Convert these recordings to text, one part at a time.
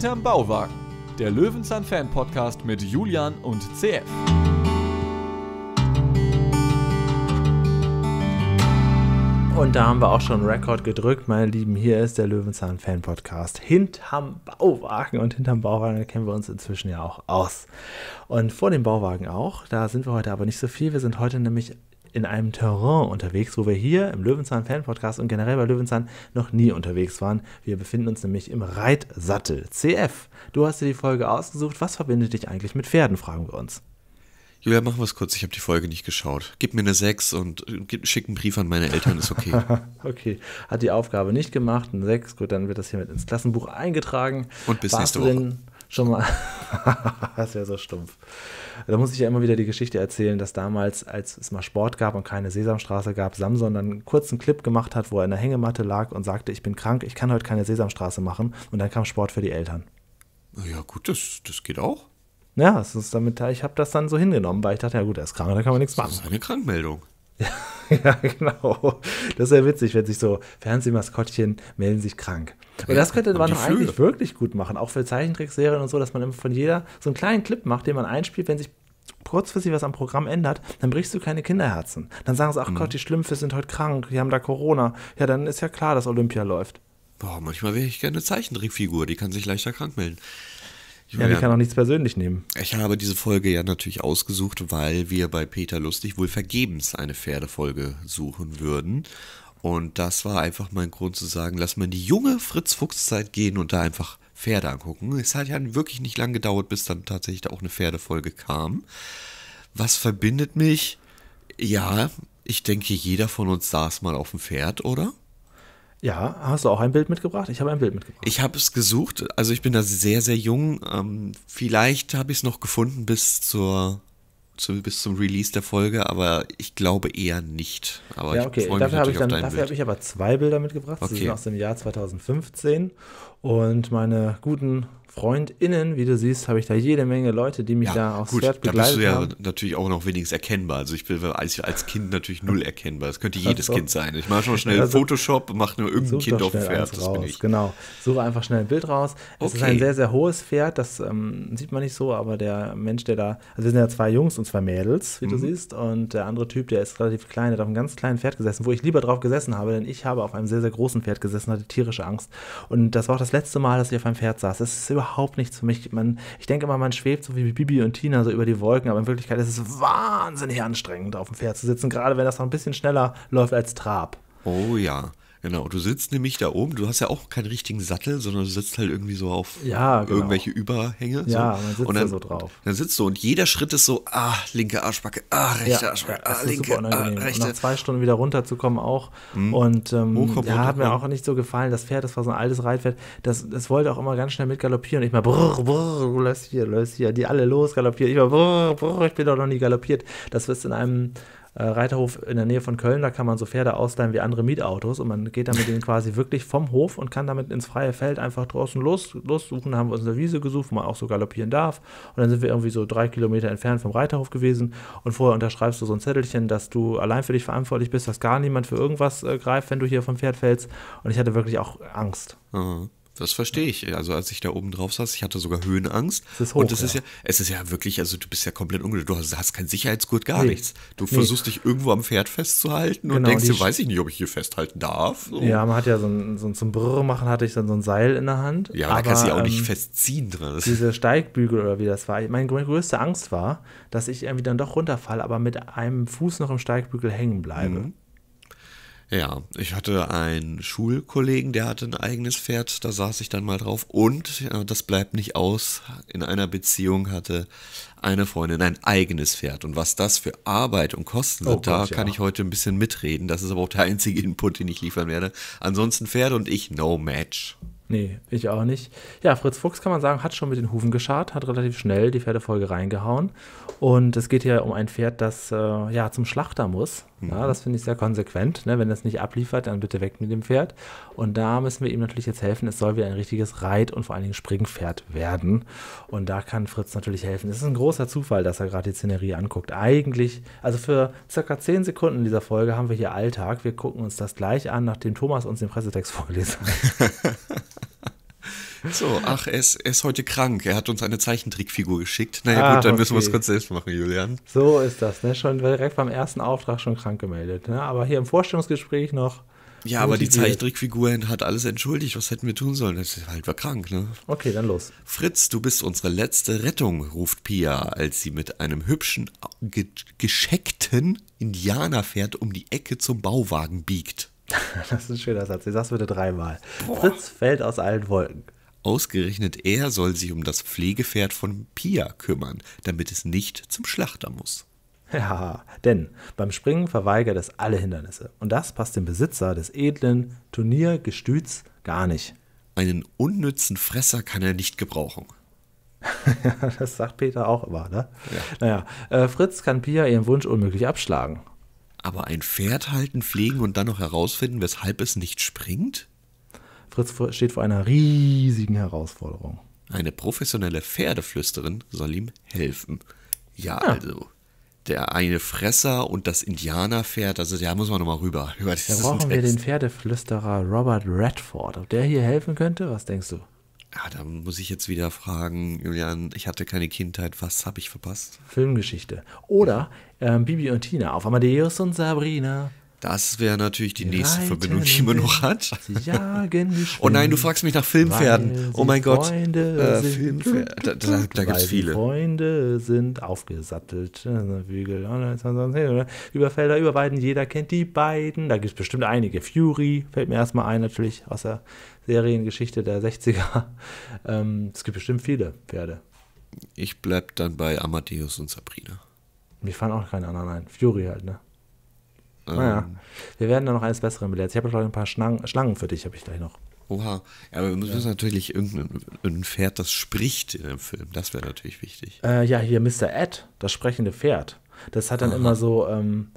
Hinterm Bauwagen, der Löwenzahn-Fan-Podcast mit Julian und CF. Und da haben wir auch schon Rekord gedrückt, meine Lieben. Hier ist der Löwenzahn-Fan-Podcast. Hinterm Bauwagen. Und hinterm Bauwagen kennen wir uns inzwischen ja auch aus. Und vor dem Bauwagen auch. Da sind wir heute aber nicht so viel. Wir sind heute nämlich in einem Terrain unterwegs, wo wir hier im Löwenzahn Fan Podcast und generell bei Löwenzahn noch nie unterwegs waren. Wir befinden uns nämlich im Reitsattel. CF, du hast dir die Folge ausgesucht. Was verbindet dich eigentlich mit Pferden, fragen wir uns. Julia, machen wir es kurz. Ich habe die Folge nicht geschaut. Gib mir eine 6 und äh, schick einen Brief an meine Eltern, ist okay. okay, hat die Aufgabe nicht gemacht, eine 6. Gut, dann wird das hier mit ins Klassenbuch eingetragen. Und bis Warst nächste Woche schon mal. das wäre so stumpf. Da muss ich ja immer wieder die Geschichte erzählen, dass damals, als es mal Sport gab und keine Sesamstraße gab, Samson dann einen kurzen Clip gemacht hat, wo er in der Hängematte lag und sagte, ich bin krank, ich kann heute keine Sesamstraße machen. Und dann kam Sport für die Eltern. Ja, gut, das, das geht auch. Ja, es ist damit, ich habe das dann so hingenommen, weil ich dachte, ja gut, er ist krank, da kann man nichts machen. Das ist eine Krankmeldung. ja, genau. Das ist ja witzig, wenn sich so Fernsehmaskottchen melden sich krank. Und das könnte man doch eigentlich wirklich gut machen, auch für Zeichentrickserien und so, dass man immer von jeder so einen kleinen Clip macht, den man einspielt, wenn sich kurzfristig was am Programm ändert, dann brichst du keine Kinderherzen. Dann sagen sie, ach mhm. Gott, die Schlümpfe sind heute krank, die haben da Corona. Ja, dann ist ja klar, dass Olympia läuft. Boah, manchmal wäre ich gerne eine Zeichentrickfigur, die kann sich leichter krank melden. Ich, ja, ich kann auch nichts persönlich nehmen. Ich habe diese Folge ja natürlich ausgesucht, weil wir bei Peter Lustig wohl vergebens eine Pferdefolge suchen würden. Und das war einfach mein Grund zu sagen, lass mal die junge Fritz-Fuchs-Zeit gehen und da einfach Pferde angucken. Es hat ja wirklich nicht lang gedauert, bis dann tatsächlich auch eine Pferdefolge kam. Was verbindet mich? Ja, ich denke, jeder von uns saß mal auf dem Pferd, oder? Ja, hast du auch ein Bild mitgebracht? Ich habe ein Bild mitgebracht. Ich habe es gesucht, also ich bin da sehr, sehr jung. Ähm, vielleicht habe ich es noch gefunden bis zur zu, bis zum Release der Folge, aber ich glaube eher nicht. Aber ja, okay. ich dafür habe ich, hab ich aber zwei Bilder mitgebracht. Okay. Die sind aus dem Jahr 2015 und meine guten FreundInnen, wie du siehst, habe ich da jede Menge Leute, die mich ja, da aufs gut, Pferd begleitet haben. Da bist du ja haben. natürlich auch noch wenigstens erkennbar. Also ich bin als, als Kind natürlich null erkennbar. Das könnte jedes so. Also kind sein. Ich mache schon schnell also, Photoshop, mache nur irgendein Kind auf dem Pferd. Das raus. bin ich. Genau. Suche einfach schnell ein Bild raus. Okay. Es ist ein sehr, sehr hohes Pferd. Das ähm, sieht man nicht so, aber der Mensch, der da, also wir sind ja zwei Jungs und zwei Mädels, wie mhm. du siehst. Und der andere Typ, der ist relativ klein, der hat auf einem ganz kleinen Pferd gesessen, wo ich lieber drauf gesessen habe, denn ich habe auf einem sehr, sehr großen Pferd gesessen, hatte tierische Angst. Und das war auch das letzte Mal, dass ich auf einem Pferd saß. Es ist überhaupt überhaupt nichts für mich. Man, ich denke immer, man schwebt so wie Bibi und Tina so über die Wolken, aber in Wirklichkeit ist es wahnsinnig anstrengend, auf dem Pferd zu sitzen, gerade wenn das noch ein bisschen schneller läuft als Trab. Oh ja. Genau, du sitzt nämlich da oben, du hast ja auch keinen richtigen Sattel, sondern du sitzt halt irgendwie so auf ja, genau. irgendwelche Überhänge. Ja, so. man sitzt und dann, da so drauf. Dann sitzt du und jeder Schritt ist so, ah, linke Arschbacke, ah, rechte ja, Arschbacke, ah, linke, ah, rechte. Und nach zwei Stunden wieder runterzukommen auch. Mhm. Und ähm, Hochkommen, ja, hat mir auch nicht so gefallen, das Pferd, das war so ein altes Reitpferd, das, das wollte auch immer ganz schnell mit galoppieren. Ich mal, brrr, brrr, du läufst hier, läufst hier, die alle los galoppieren. Ich mal, brrr, brrr, ich bin doch noch nie galoppiert. Das wirst in einem äh, Reiterhof in der Nähe von Köln, da kann man so Pferde ausleihen wie andere Mietautos und man geht dann mit denen quasi wirklich vom Hof und kann damit ins freie Feld einfach draußen los, los suchen. Da haben wir uns eine Wiese gesucht, wo man auch so galoppieren darf. Und dann sind wir irgendwie so drei Kilometer entfernt vom Reiterhof gewesen und vorher unterschreibst du so ein Zettelchen, dass du allein für dich verantwortlich bist, dass gar niemand für irgendwas äh, greift, wenn du hier vom Pferd fällst. Und ich hatte wirklich auch Angst. Mhm. Das verstehe ich. Also als ich da oben drauf saß, ich hatte sogar Höhenangst. Es ist hoch, und es ja. ist ja, es ist ja wirklich, also du bist ja komplett unglücklich. Du hast keinen Sicherheitsgurt, gar nee. nichts. Du nee. versuchst dich irgendwo am Pferd festzuhalten genau, und denkst dir, weiß ich nicht, ob ich hier festhalten darf. So. Ja, man hat ja so ein, so ein zum Brrr machen hatte ich dann so ein Seil in der Hand. Ja, aber, da kannst du ja auch ähm, nicht festziehen drin. Diese Steigbügel oder wie das war. Meine größte Angst war, dass ich irgendwie dann doch runterfalle, aber mit einem Fuß noch im Steigbügel hängen bleibe. Mhm. Ja, ich hatte einen Schulkollegen, der hatte ein eigenes Pferd, da saß ich dann mal drauf. Und, das bleibt nicht aus, in einer Beziehung hatte eine Freundin ein eigenes Pferd. Und was das für Arbeit und Kosten oh sind, oh da kann ja. ich heute ein bisschen mitreden. Das ist aber auch der einzige Input, den ich liefern werde. Ansonsten Pferde und ich, no match. Nee, ich auch nicht. Ja, Fritz Fuchs kann man sagen, hat schon mit den Hufen geschart, hat relativ schnell die Pferdefolge reingehauen. Und es geht hier um ein Pferd, das äh, ja zum Schlachter muss. Mhm. Ja, das finde ich sehr konsequent. Ne? Wenn das nicht abliefert, dann bitte weg mit dem Pferd. Und da müssen wir ihm natürlich jetzt helfen. Es soll wieder ein richtiges Reit- und vor allen Dingen Springpferd werden. Und da kann Fritz natürlich helfen. Es ist ein großer Zufall, dass er gerade die Szenerie anguckt. Eigentlich, also für circa zehn Sekunden in dieser Folge haben wir hier Alltag. Wir gucken uns das gleich an, nachdem Thomas uns den Pressetext vorgelesen hat. So, ach, er ist, er ist, heute krank. Er hat uns eine Zeichentrickfigur geschickt. Naja, ah, gut, dann okay. müssen wir es kurz selbst machen, Julian. So ist das, ne? Schon direkt beim ersten Auftrag schon krank gemeldet. Ne? Aber hier im Vorstellungsgespräch noch. Ja, aber die Zeichentrickfigur hat alles entschuldigt. Was hätten wir tun sollen? Das halt war krank, ne? Okay, dann los. Fritz, du bist unsere letzte Rettung, ruft Pia, als sie mit einem hübschen, ge gescheckten Indianerpferd um die Ecke zum Bauwagen biegt. Das ist ein schöner Satz. Ich sag's bitte dreimal. Boah. Fritz fällt aus allen Wolken. Ausgerechnet er soll sich um das Pflegepferd von Pia kümmern, damit es nicht zum Schlachter muss. Ja, denn beim Springen verweigert es alle Hindernisse. Und das passt dem Besitzer des edlen Turniergestüts gar nicht. Einen unnützen Fresser kann er nicht gebrauchen. das sagt Peter auch immer, ne? Ja. Naja, äh, Fritz kann Pia ihren Wunsch unmöglich abschlagen. Aber ein Pferd halten, pflegen und dann noch herausfinden, weshalb es nicht springt? Fritz steht vor einer riesigen Herausforderung. Eine professionelle Pferdeflüsterin soll ihm helfen. Ja, ja. Ah. also. Der eine Fresser und das Indianerpferd, also da muss man nochmal rüber. Über da brauchen Text. wir den Pferdeflüsterer Robert Redford. Ob der hier helfen könnte? Was denkst du? Ja, ah, da muss ich jetzt wieder fragen, Julian, ich hatte keine Kindheit, was habe ich verpasst? Filmgeschichte. Oder ähm, Bibi und Tina auf Amadeus und Sabrina. Das wäre natürlich die, die nächste Verbindung, die man noch hat. Jagen oh nein, du fragst mich nach Filmpferden. Oh mein Gott. Freunde äh, Filmpferd. Da, da, da gibt es viele. Freunde sind aufgesattelt. Oh über Felder, über beiden. Jeder kennt die beiden. Da gibt es bestimmt einige. Fury fällt mir erstmal ein, natürlich, außer Seriengeschichte der 60er. Ähm, es gibt bestimmt viele Pferde. Ich bleib dann bei Amadeus und Sabrina. Mir fallen auch keine anderen ein. Fury halt, ne? Ähm, naja, wir werden da noch eines Besseren belehrt. Ich habe vielleicht ein paar Schlangen, Schlangen für dich, habe ich gleich noch. Oha, ja, aber wir müssen ja. natürlich irgendein Pferd, das spricht in dem Film. Das wäre natürlich wichtig. Äh, ja, hier Mr. Ed, das sprechende Pferd. Das hat dann Aha. immer so, ähm,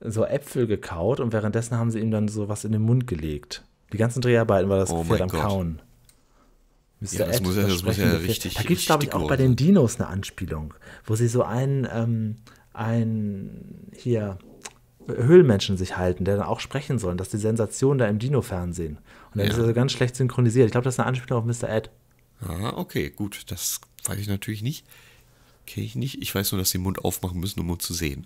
so Äpfel gekaut und währenddessen haben sie ihm dann so was in den Mund gelegt. Die ganzen Dreharbeiten war das oh Pferd am Gott. Kauen. Ja, das, Ed, muss ja, das muss ja richtig. Da gibt es, glaube ich, auch bei den Dinos eine Anspielung, wo sie so einen, ähm, einen hier äh, Höhlenmenschen sich halten, der dann auch sprechen sollen. Das ist die Sensation da im Dino-Fernsehen. Und dann ja. ist er so ganz schlecht synchronisiert. Ich glaube, das ist eine Anspielung auf Mr. Ed. Ah, okay, gut. Das weiß ich natürlich nicht kenne ich nicht. Ich weiß nur, dass sie den Mund aufmachen müssen, um uns zu sehen.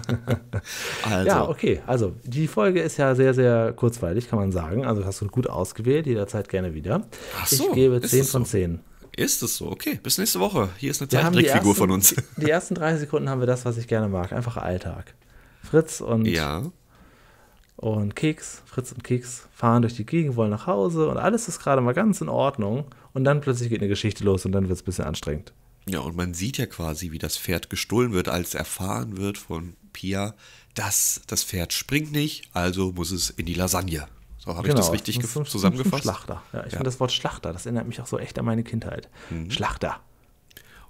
also. Ja, okay. Also, die Folge ist ja sehr, sehr kurzweilig, kann man sagen. Also, hast du gut ausgewählt, jederzeit gerne wieder. Ach so, ich gebe 10 von 10. Ist es so? Okay, bis nächste Woche. Hier ist eine Zeichentrickfigur von uns. Die, die ersten drei Sekunden haben wir das, was ich gerne mag. Einfach Alltag. Fritz und, ja. und Keks, Fritz und Keks fahren durch die Gegend, wollen nach Hause und alles ist gerade mal ganz in Ordnung. Und dann plötzlich geht eine Geschichte los und dann wird es ein bisschen anstrengend. Ja, und man sieht ja quasi, wie das Pferd gestohlen wird, als erfahren wird von Pia, dass das Pferd springt nicht, also muss es in die Lasagne. So habe genau, ich das genau, richtig zusammengefasst. Schlachter. Ja, ich ja. finde das Wort Schlachter, das erinnert mich auch so echt an meine Kindheit. Mhm. Schlachter.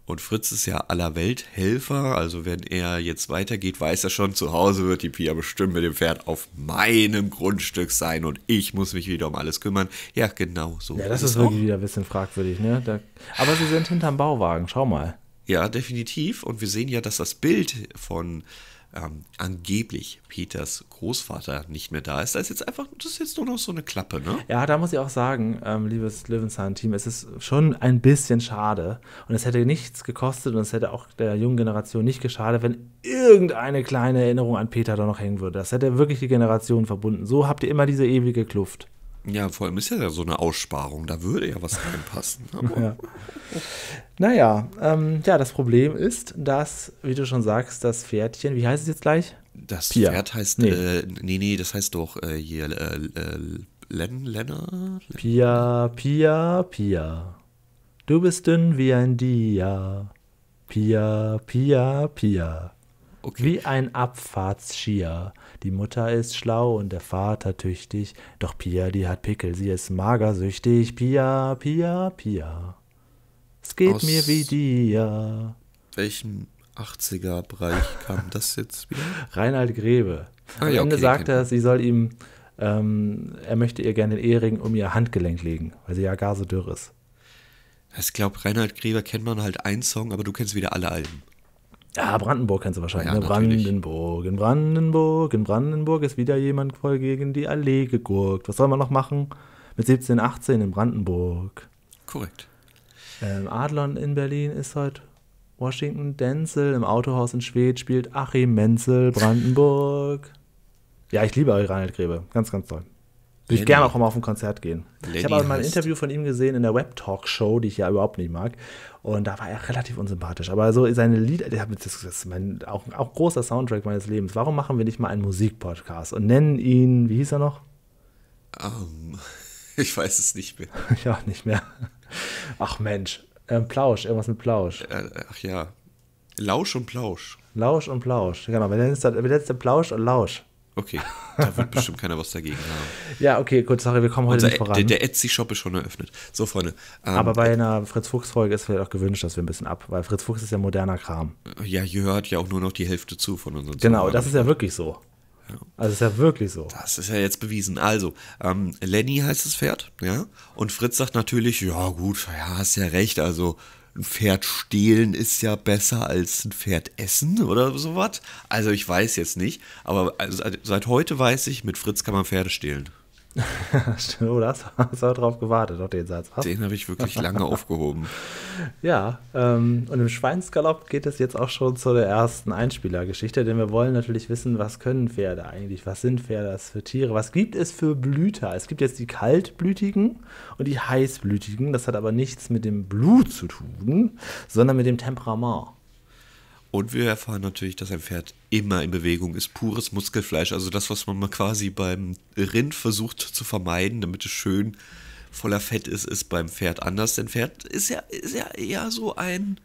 Und Fritz ist ja aller Welt Helfer, also wenn er jetzt weitergeht, weiß er schon, zu Hause wird die Pia bestimmt mit dem Pferd auf meinem Grundstück sein und ich muss mich wieder um alles kümmern. Ja, genau so. Ja, das ist wirklich auch. wieder ein bisschen fragwürdig, ne? Da, aber sie sind hinterm Bauwagen, schau mal. Ja, definitiv. Und wir sehen ja, dass das Bild von ähm, angeblich Peters Großvater nicht mehr da ist. Das ist jetzt einfach, das ist jetzt nur noch so eine Klappe, ne? Ja, da muss ich auch sagen, ähm, liebes Löwenzahn-Team, es ist schon ein bisschen schade. Und es hätte nichts gekostet und es hätte auch der jungen Generation nicht geschadet, wenn irgendeine kleine Erinnerung an Peter da noch hängen würde. Das hätte wirklich die Generation verbunden. So habt ihr immer diese ewige Kluft. Ja, vor allem ist ja so eine Aussparung, da würde ja was reinpassen. Ne? ja. Naja, ähm, ja, das Problem ist, dass, wie du schon sagst, das Pferdchen, wie heißt es jetzt gleich? Das Pia. Pferd heißt, nee. Äh, nee, nee, das heißt doch äh, hier, äh, äh, Len, Lennart? Pia, Pia, Pia. Du bist dünn wie ein Dia. Pia, Pia, Pia okay. Wie ein Abfahrtsschier. Die Mutter ist schlau und der Vater tüchtig. Doch Pia, die hat Pickel, sie ist magersüchtig. Pia, Pia, Pia. Es geht Aus mir wie dir. Welchem 80er-Bereich kam das jetzt wieder? Reinhard Grebe. Ah, Am Ende okay, sagt er, sie soll ihm, ähm, er möchte ihr gerne den Ehering um ihr Handgelenk legen, weil sie ja gar so dürr ist. Ich glaube, Reinhard Grebe kennt man halt einen Song, aber du kennst wieder alle Alben. Ja, Brandenburg kennst du wahrscheinlich. Ja, ne? Brandenburg, in Brandenburg, in Brandenburg ist wieder jemand voll gegen die Allee gegurkt. Was soll man noch machen? Mit 17, 18 in Brandenburg. Korrekt. Ähm, Adlon in Berlin ist heute halt Washington Denzel. Im Autohaus in Schwedt spielt Achim Menzel Brandenburg. ja, ich liebe Reinhard Grebe. Ganz, ganz toll. Würde ich gerne auch mal auf ein Konzert gehen. Lenny ich habe aber mal ein Interview von ihm gesehen in der Web Talk Show, die ich ja überhaupt nicht mag. Und da war er relativ unsympathisch. Aber so seine Lieder, das ist mein, auch, auch großer Soundtrack meines Lebens. Warum machen wir nicht mal einen Musikpodcast und nennen ihn, wie hieß er noch? Um, ich weiß es nicht mehr. ja, nicht mehr. Ach Mensch, ähm, Plausch, irgendwas mit Plausch. Äh, ach ja, Lausch und Plausch. Lausch und Plausch, genau. Wir nennen es dann, wir nennen es Plausch und Lausch. Okay, da wird bestimmt keiner was dagegen haben. Ja, okay, kurz sorry, wir kommen heute Unser, nicht e- voran. Der, der Etsy-Shop ist schon eröffnet. So, Freunde. Ähm, Aber bei äh, einer Fritz-Fuchs-Folge ist vielleicht auch gewünscht, dass wir ein bisschen ab, weil Fritz-Fuchs ist ja moderner Kram. Ja, hier hört ja auch nur noch die Hälfte zu von unseren Genau, Zuhörern. das ist ja wirklich so. Ja. Also ist ja wirklich so. Das ist ja jetzt bewiesen. Also, ähm, Lenny heißt das Pferd, ja. Und Fritz sagt natürlich, ja gut, ja, hast ja recht, also ein Pferd stehlen ist ja besser als ein Pferd essen oder sowas. Also ich weiß jetzt nicht, aber also seit heute weiß ich, mit Fritz kann man Pferde stehlen. Stimmt, oh, hast du drauf gewartet, auf den Satz. Was? Den habe ich wirklich lange aufgehoben. Ja, ähm, und im Schweinsgalopp geht es jetzt auch schon zu der ersten Einspielergeschichte, denn wir wollen natürlich wissen, was können Pferde eigentlich, was sind Pferde was für Tiere, was gibt es für Blüter? Es gibt jetzt die kaltblütigen und die heißblütigen, das hat aber nichts mit dem Blut zu tun, sondern mit dem Temperament. Und wir erfahren natürlich, dass ein Pferd immer in Bewegung ist. Pures Muskelfleisch, also das, was man quasi beim Rind versucht zu vermeiden, damit es schön voller Fett ist, ist beim Pferd anders. Denn Pferd ist ja, ist ja eher so ein,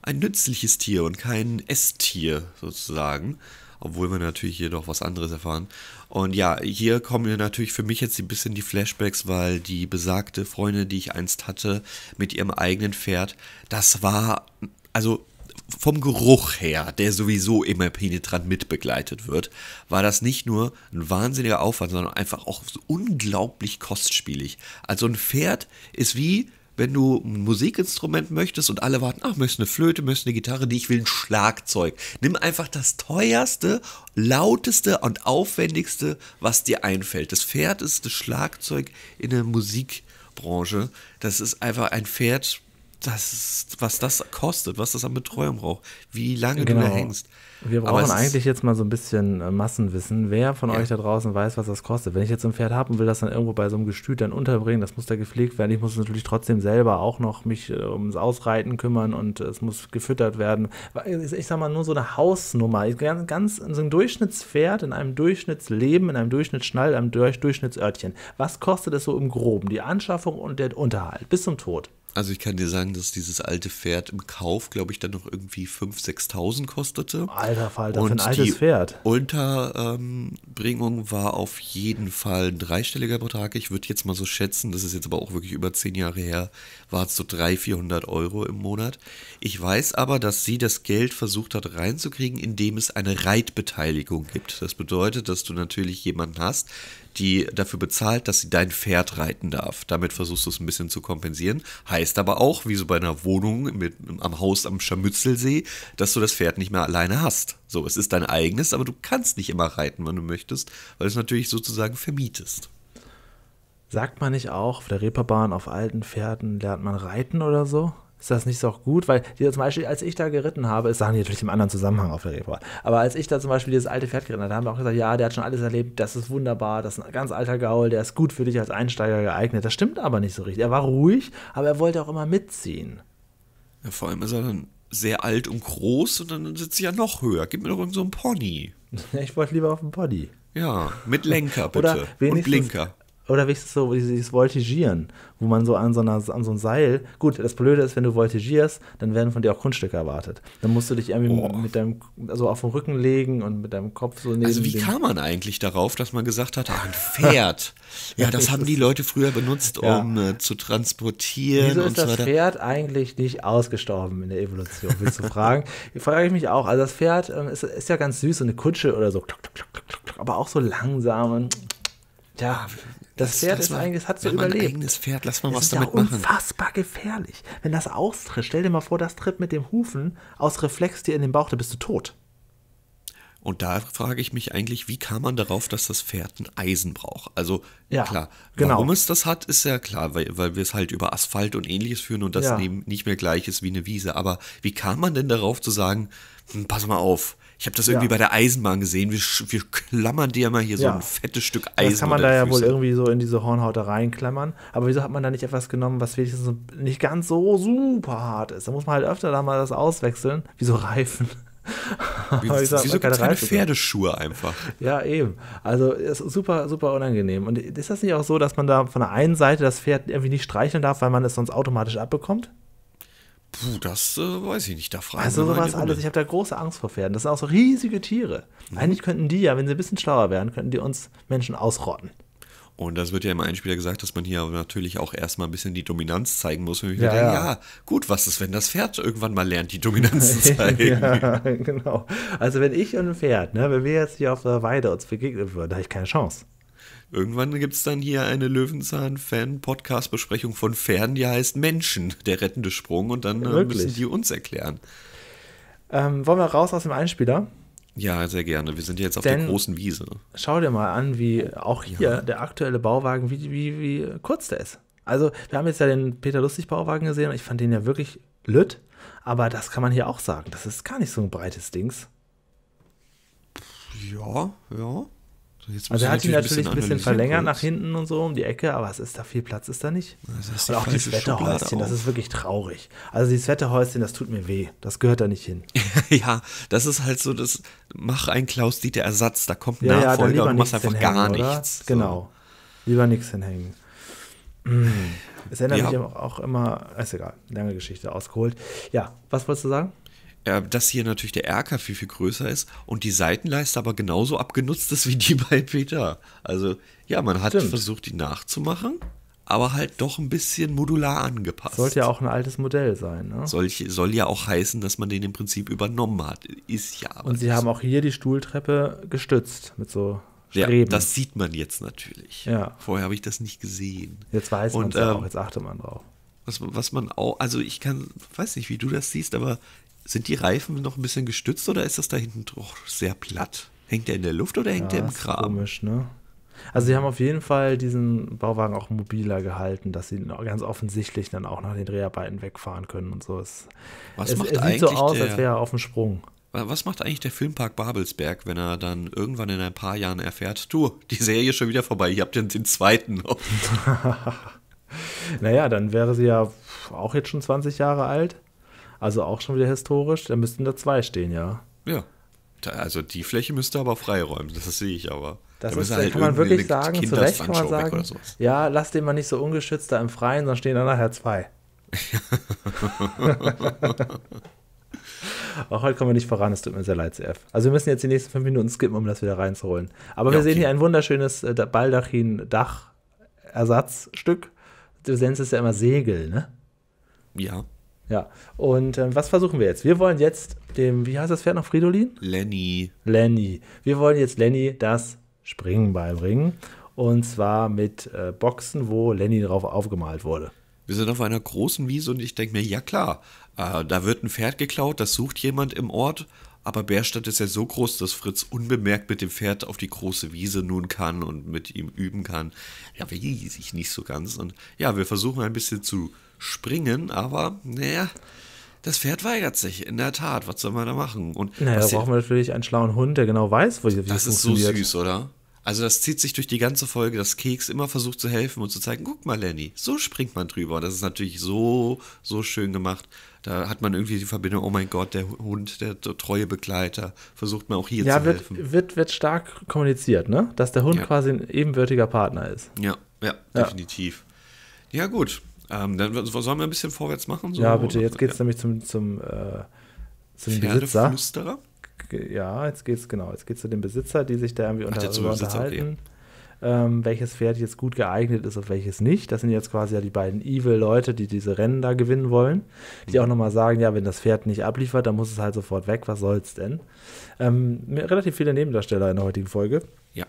ein nützliches Tier und kein Esstier sozusagen. Obwohl wir natürlich hier doch was anderes erfahren. Und ja, hier kommen wir natürlich für mich jetzt ein bisschen die Flashbacks, weil die besagte Freundin, die ich einst hatte, mit ihrem eigenen Pferd, das war, also vom Geruch her, der sowieso immer penetrant mitbegleitet wird, war das nicht nur ein wahnsinniger Aufwand, sondern einfach auch so unglaublich kostspielig. Also ein Pferd ist wie wenn du ein Musikinstrument möchtest und alle warten, ach, möchtest eine Flöte, möchtest eine Gitarre, die ich will ein Schlagzeug. Nimm einfach das teuerste, lauteste und aufwendigste, was dir einfällt. Das Pferd ist das Schlagzeug in der Musikbranche. Das ist einfach ein Pferd, das was das kostet, was das an Betreuung braucht, wie lange genau. du da genau. hängst. Wir brauchen eigentlich jetzt mal so ein bisschen äh, Massenwissen. Wer von ja. euch da draußen weiß, was das kostet? Wenn ich jetzt ein Pferd habe und will das dann irgendwo bei so einem Gestüt dann unterbringen, das muss da gepflegt werden. Ich muss natürlich trotzdem selber auch noch mich äh, ums Ausreiten kümmern und äh, es muss gefüttert werden. Ich sag mal, nur so eine Hausnummer. Ganz, ganz so ein Durchschnittspferd in einem Durchschnittsleben, in einem Durchschnittsschnall, in einem Durchschnittsörtchen. Was kostet es so im Groben? Die Anschaffung und der Unterhalt bis zum Tod. Also ich kann dir sagen, dass dieses alte Pferd im Kauf, glaube ich, dann noch irgendwie 5.000, 6.000 kostete. Alter Falter, für ein altes Pferd. die Unterbringung ähm, war auf jeden Fall ein dreistelliger Betrag. Ich würde jetzt mal so schätzen, das ist jetzt aber auch wirklich über zehn Jahre her, war es so 300, 400 Euro im Monat. Ich weiß aber, dass sie das Geld versucht hat reinzukriegen, indem es eine Reitbeteiligung gibt. Das bedeutet, dass du natürlich jemanden hast, die dafür bezahlt, dass sie dein Pferd reiten darf. Damit versuchst du es ein bisschen zu kompensieren. Heißt aber auch, wie so bei einer Wohnung mit, am Haus am Scharmützelsee, dass du das Pferd nicht mehr alleine hast. So, es ist dein eigenes, aber du kannst nicht immer reiten, wenn du möchtest, weil du es natürlich sozusagen vermietest. Sagt man nicht auch, auf der Reeperbahn auf alten Pferden lernt man reiten oder so? ist das nicht so gut? Weil die zum Beispiel, als ich da geritten habe, das sagen die natürlich im anderen Zusammenhang auf der Repo, aber als ich da zum Beispiel dieses alte Pferd geritten habe, haben wir auch gesagt, ja, der hat schon alles erlebt, das ist wunderbar, das ist ein ganz alter Gaul, der ist gut für dich als Einsteiger geeignet. Das stimmt aber nicht so richtig. Er war ruhig, aber er wollte auch immer mitziehen. Ja, vor allem ist er dann sehr alt und groß und dann sitzt sie ja noch höher. Gib mir doch irgend so einen Pony. Ich wollte lieber auf einen Pony. Ja, mit Lenker bitte. Oder wenigstens, und Blinker oder wie ist es so dieses Voltigieren, wo man so an so, einer, an so einem Seil, gut, das Blöde ist, wenn du voltigierst, dann werden von dir auch Kunststücke erwartet. Dann musst du dich irgendwie oh. mit deinem, also auf den Rücken legen und mit deinem Kopf so neben Also wie kam man eigentlich darauf, dass man gesagt hat, ach, ein Pferd. ja, das haben die Leute früher benutzt, um äh, zu transportieren Wieso ist das Pferd eigentlich nicht ausgestorben in der Evolution, willst du fragen? Frage ich mich auch. Also das Pferd äh, ist, ist, ja ganz süß, so eine Kutsche oder so, aber auch so langsam und ja, ah, das Pferd ist eigentlich, hat so überlebt. Ein eigenes Pferd, lass mal das was ist damit ja machen. Unfassbar gefährlich. Wenn das austritt, stell dir mal vor, das tritt mit dem Hufen aus Reflex dir in den Bauch, dann bist du tot. Und da frage ich mich eigentlich, wie kam man darauf, dass das Pferd ein Eisen braucht? Also ja, klar, genau. warum es das hat, ist ja klar, weil, weil wir es halt über Asphalt und ähnliches führen und das ja. nicht mehr gleich ist wie eine Wiese. Aber wie kam man denn darauf zu sagen, hm, pass mal auf, ich habe das irgendwie ja. bei der Eisenbahn gesehen. Wir, wir klammern dir ja mal hier ja. so ein fettes Stück Eisen. Das kann man da ja wohl irgendwie so in diese Hornhaut da reinklammern. Aber wieso hat man da nicht etwas genommen, was wenigstens nicht ganz so super hart ist? Da muss man halt öfter da mal das auswechseln. Wieso Reifen. Wie, sag, wieso keine, keine Pferdeschuhe einfach? Ja, eben. Also ist super, super unangenehm. Und ist das nicht auch so, dass man da von der einen Seite das Pferd irgendwie nicht streicheln darf, weil man es sonst automatisch abbekommt? Puh, das äh, weiß ich nicht. Da fragen Also sowas alles. Ich habe da große Angst vor Pferden. Das sind auch so riesige Tiere. Mhm. Eigentlich könnten die ja, wenn sie ein bisschen schlauer wären, könnten die uns Menschen ausrotten. Und das wird ja im Einspieler gesagt, dass man hier natürlich auch erstmal ein bisschen die Dominanz zeigen muss. Und ich ja, denke, ja. ja, gut, was ist, wenn das Pferd irgendwann mal lernt, die Dominanz zu zeigen? ja, genau. Also wenn ich und ein Pferd, ne, wenn wir jetzt hier auf der Weide uns begegnen würden, da habe ich keine Chance. Irgendwann gibt es dann hier eine Löwenzahn-Fan-Podcast-Besprechung von Pferden, die heißt Menschen, der rettende Sprung. Und dann äh, müssen die uns erklären. Ähm, wollen wir raus aus dem Einspieler? Ja, sehr gerne. Wir sind jetzt auf Denn, der großen Wiese. Schau dir mal an, wie auch hier ja. der aktuelle Bauwagen, wie, wie, wie kurz der ist. Also, wir haben jetzt ja den Peter Lustig-Bauwagen gesehen und ich fand den ja wirklich lütt. Aber das kann man hier auch sagen. Das ist gar nicht so ein breites Dings. Ja, ja also er hat ihn natürlich ein bisschen, bisschen verlängert nach hinten und so um die Ecke, aber es ist da viel Platz, ist da nicht. Also und auch die Wetterhäuschen, das ist wirklich traurig. Also dieses Wetterhäuschen, das tut mir weh. Das gehört da nicht hin. ja, das ist halt so, das mach ein Klaus-Dieter-Ersatz, da kommt ein ja, Nachfolger ja, und machst einfach hinhängen, gar oder? nichts. So. Genau, lieber nichts hinhängen. Hm. Es ändert ja. sich auch immer, ist egal, lange Geschichte ausgeholt. Ja, was wolltest du sagen? äh, dass hier natürlich der Erker viel, viel größer ist und die Seitenleiste aber genauso abgenutzt ist wie die bei Peter. Also ja, man hat Stimmt. versucht, die nachzumachen, aber halt doch ein bisschen modular angepasst. Sollte ja auch ein altes Modell sein. Ne? Soll, soll ja auch heißen, dass man den im Prinzip übernommen hat. Ist ja aber Und sie haben auch hier die Stuhltreppe gestützt mit so Streben. Ja, das sieht man jetzt natürlich. Ja. Vorher habe ich das nicht gesehen. Jetzt weiß man es ja ähm, auch, jetzt achte man drauf was, was man auch, also ich kann, weiß nicht, wie du das siehst, aber sind die Reifen noch ein bisschen gestützt oder ist das da hinten doch sehr platt? Hängt der in der Luft oder hängt ja, der im Kram? Komisch, ne? Also sie haben auf jeden Fall diesen Bauwagen auch mobiler gehalten, dass sie ganz offensichtlich dann auch nach den Dreharbeiten wegfahren können und so. Es, was es, macht es sieht so aus, der, als wäre er auf dem Sprung. Was macht eigentlich der Filmpark Babelsberg, wenn er dann irgendwann in ein paar Jahren erfährt, du, die Serie ist schon wieder vorbei, ihr habt den, den zweiten noch. Naja, dann wäre sie ja auch jetzt schon 20 Jahre alt. Also auch schon wieder historisch. Da müssten da zwei stehen, ja. Ja. Also die Fläche müsste aber freiräumen, das sehe ich aber. Das da ist, halt kann man wirklich sagen, zu Recht kann man sagen, ja, lass den mal nicht so ungeschützt da im Freien, sonst stehen da nachher zwei. Auch heute kommen wir nicht voran, es tut mir sehr leid, CF. Also wir müssen jetzt die nächsten fünf Minuten skippen, um das wieder reinzuholen. Aber ja, wir okay. sehen hier ein wunderschönes äh, Baldachin-Dach-Ersatzstück du nennst es ja immer Segel, ne? Ja. Ja, und äh, was versuchen wir jetzt? Wir wollen jetzt dem, wie heißt das Pferd noch, Fridolin? Lenny. Lenny. Wir wollen jetzt Lenny das Springen beibringen. Und zwar mit äh, Boxen, wo Lenny drauf aufgemalt wurde. Wir sind auf einer großen Wiese und ich denke mir, ja klar, äh, da wird ein Pferd geklaut, das sucht jemand im Ort aber Bärstadt ist ja so groß, dass Fritz unbemerkt mit dem Pferd auf die große Wiese nun kann und mit ihm üben kann. Ja, weiß sich nicht so ganz. Und ja, wir versuchen ein bisschen zu springen, aber naja, das Pferd weigert sich, in der Tat. Was soll man da machen? Und naja, da brauchen wir natürlich einen schlauen Hund, der genau weiß, wo die Das ist so süß, oder? Also das zieht sich durch die ganze Folge, dass Keks immer versucht zu helfen und zu zeigen, guck mal Lenny, so springt man drüber. Und das ist natürlich so, so schön gemacht. Da hat man irgendwie die Verbindung, oh mein Gott, der Hund, der treue Begleiter, versucht man auch hier ja, zu wird, helfen. Ja, wird, wird stark kommuniziert, ne? Dass der Hund ja. quasi ein ebenwürdiger Partner ist. Ja, ja, definitiv. Ja, gut. Ähm, dann sollen wir ein bisschen vorwärts machen? So, ja, bitte, jetzt geht es nämlich zum, zum, äh, zum Besitzer ja, jetzt geht's genau, jetzt geht's zu den Besitzer, die sich da irgendwie unter, Ach, unterhalten. Ähm, welches Pferd jetzt gut geeignet ist und welches nicht. Das sind jetzt quasi ja die beiden Evil-Leute, die diese Rennen da gewinnen wollen, die mhm. auch nochmal sagen, ja, wenn das Pferd nicht abliefert, dann muss es halt sofort weg, was soll's denn? Ähm, relativ viele Nebendarsteller in der heutigen Folge. Ja.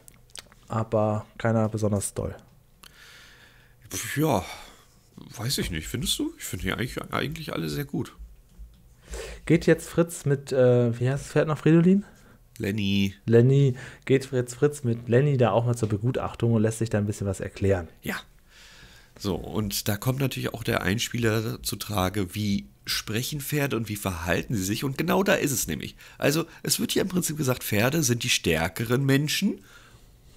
Aber keiner besonders doll. Ja, weiß ich nicht. Findest du? Ich finde die eigentlich, eigentlich alle sehr gut. Geht jetzt Fritz mit, äh, wie heißt das Pferd noch, Fridolin? Lenny. Lenny, geht Fritz Fritz mit Lenny da auch mal zur Begutachtung und lässt sich da ein bisschen was erklären. Ja. So, und da kommt natürlich auch der Einspieler zu Trage, wie sprechen Pferde und wie verhalten sie sich. Und genau da ist es nämlich. Also, es wird hier im Prinzip gesagt, Pferde sind die stärkeren Menschen.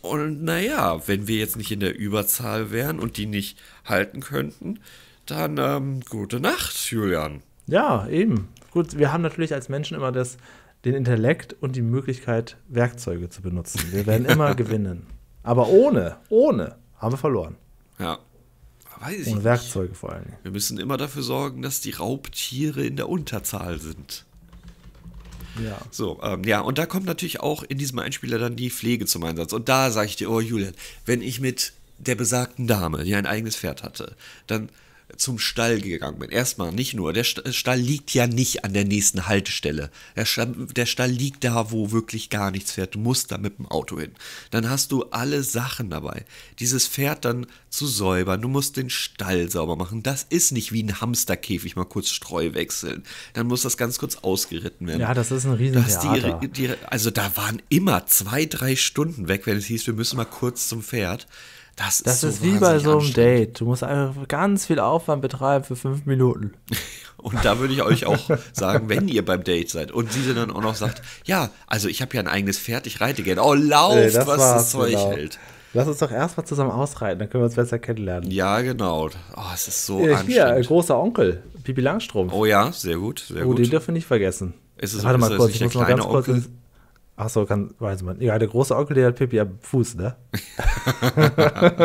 Und naja, wenn wir jetzt nicht in der Überzahl wären und die nicht halten könnten, dann ähm, gute Nacht, Julian. Ja, eben. Gut, wir haben natürlich als Menschen immer das, den Intellekt und die Möglichkeit, Werkzeuge zu benutzen. Wir werden immer gewinnen. Aber ohne, ohne haben wir verloren. Ja. Weiß ohne ich Werkzeuge vor allem. Wir müssen immer dafür sorgen, dass die Raubtiere in der Unterzahl sind. Ja. So, ähm, ja, und da kommt natürlich auch in diesem Einspieler dann die Pflege zum Einsatz. Und da sage ich dir, oh Julian, wenn ich mit der besagten Dame, die ein eigenes Pferd hatte, dann zum Stall gegangen bin. Erstmal, nicht nur. Der Stall liegt ja nicht an der nächsten Haltestelle. Der Stall, der Stall liegt da, wo wirklich gar nichts fährt. Du musst da mit dem Auto hin. Dann hast du alle Sachen dabei. Dieses Pferd dann zu säubern. Du musst den Stall sauber machen. Das ist nicht wie ein Hamsterkäfig, mal kurz Streu wechseln. Dann muss das ganz kurz ausgeritten werden. Ja, das ist ein riesen die, die, Also da waren immer zwei, drei Stunden weg, wenn es hieß, wir müssen mal kurz zum Pferd. Das, das ist, so wie bei so einem Date. Du musst einfach ganz viel Aufwand betreiben für fünf Minuten. Und da würde ich euch auch sagen, wenn ihr beim Date seid und sie dann auch noch sagt, ja, also ich habe ja ein eigenes Pferd, ich reite gerne. Oh, lauft, nee, das was das Zeug genau. hält. Lass uns doch erstmal zusammen ausreiten, dann können wir uns besser kennenlernen. Ja, genau. Oh, es ist so ja, Hier, ein großer Onkel, Bibi Langstrumpf. Oh ja, sehr gut, sehr oh, gut. den dürfen wir nicht vergessen. Ist es, Warte ist mal kurz, ich muss noch ganz Onkel? kurz Ach so, kann, weiß man. Ja, der große Onkel, der hat Pipi am Fuß, ne?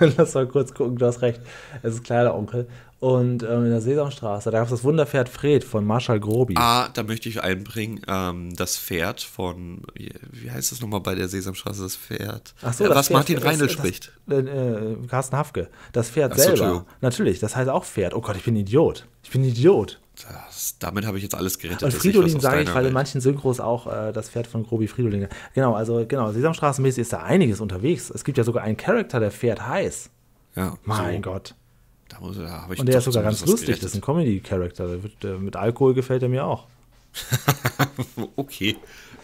Lass mal kurz gucken, du hast recht. Es ist ein kleiner Onkel und ähm, in der Sesamstraße. Da gab es das Wunderpferd Fred von Marshall Grobi. Ah, da möchte ich einbringen, ähm, das Pferd von, wie heißt das nochmal bei der Sesamstraße, das Pferd? Ach so, äh, was Pferd, Martin Reinl spricht. Das, äh, äh, Carsten Hafke. Das Pferd Ach so, selber. Natürlich, das heißt auch Pferd. Oh Gott, ich bin Idiot. Ich bin Idiot. Das, damit habe ich jetzt alles gerettet. Und Fridolin sage ich, weil Welt. in manchen Synchros auch äh, das Pferd von Grobi Fridolin. Genau, also genau, Sesamstraßenmäßig ist da einiges unterwegs. Es gibt ja sogar einen Charakter, der Pferd heißt. Ja. Mein so. Gott. Da, muss, da ich Und der ist sogar ganz lustig, gerechnet. das ist ein Comedy-Charakter. Mit Alkohol gefällt er mir auch. okay.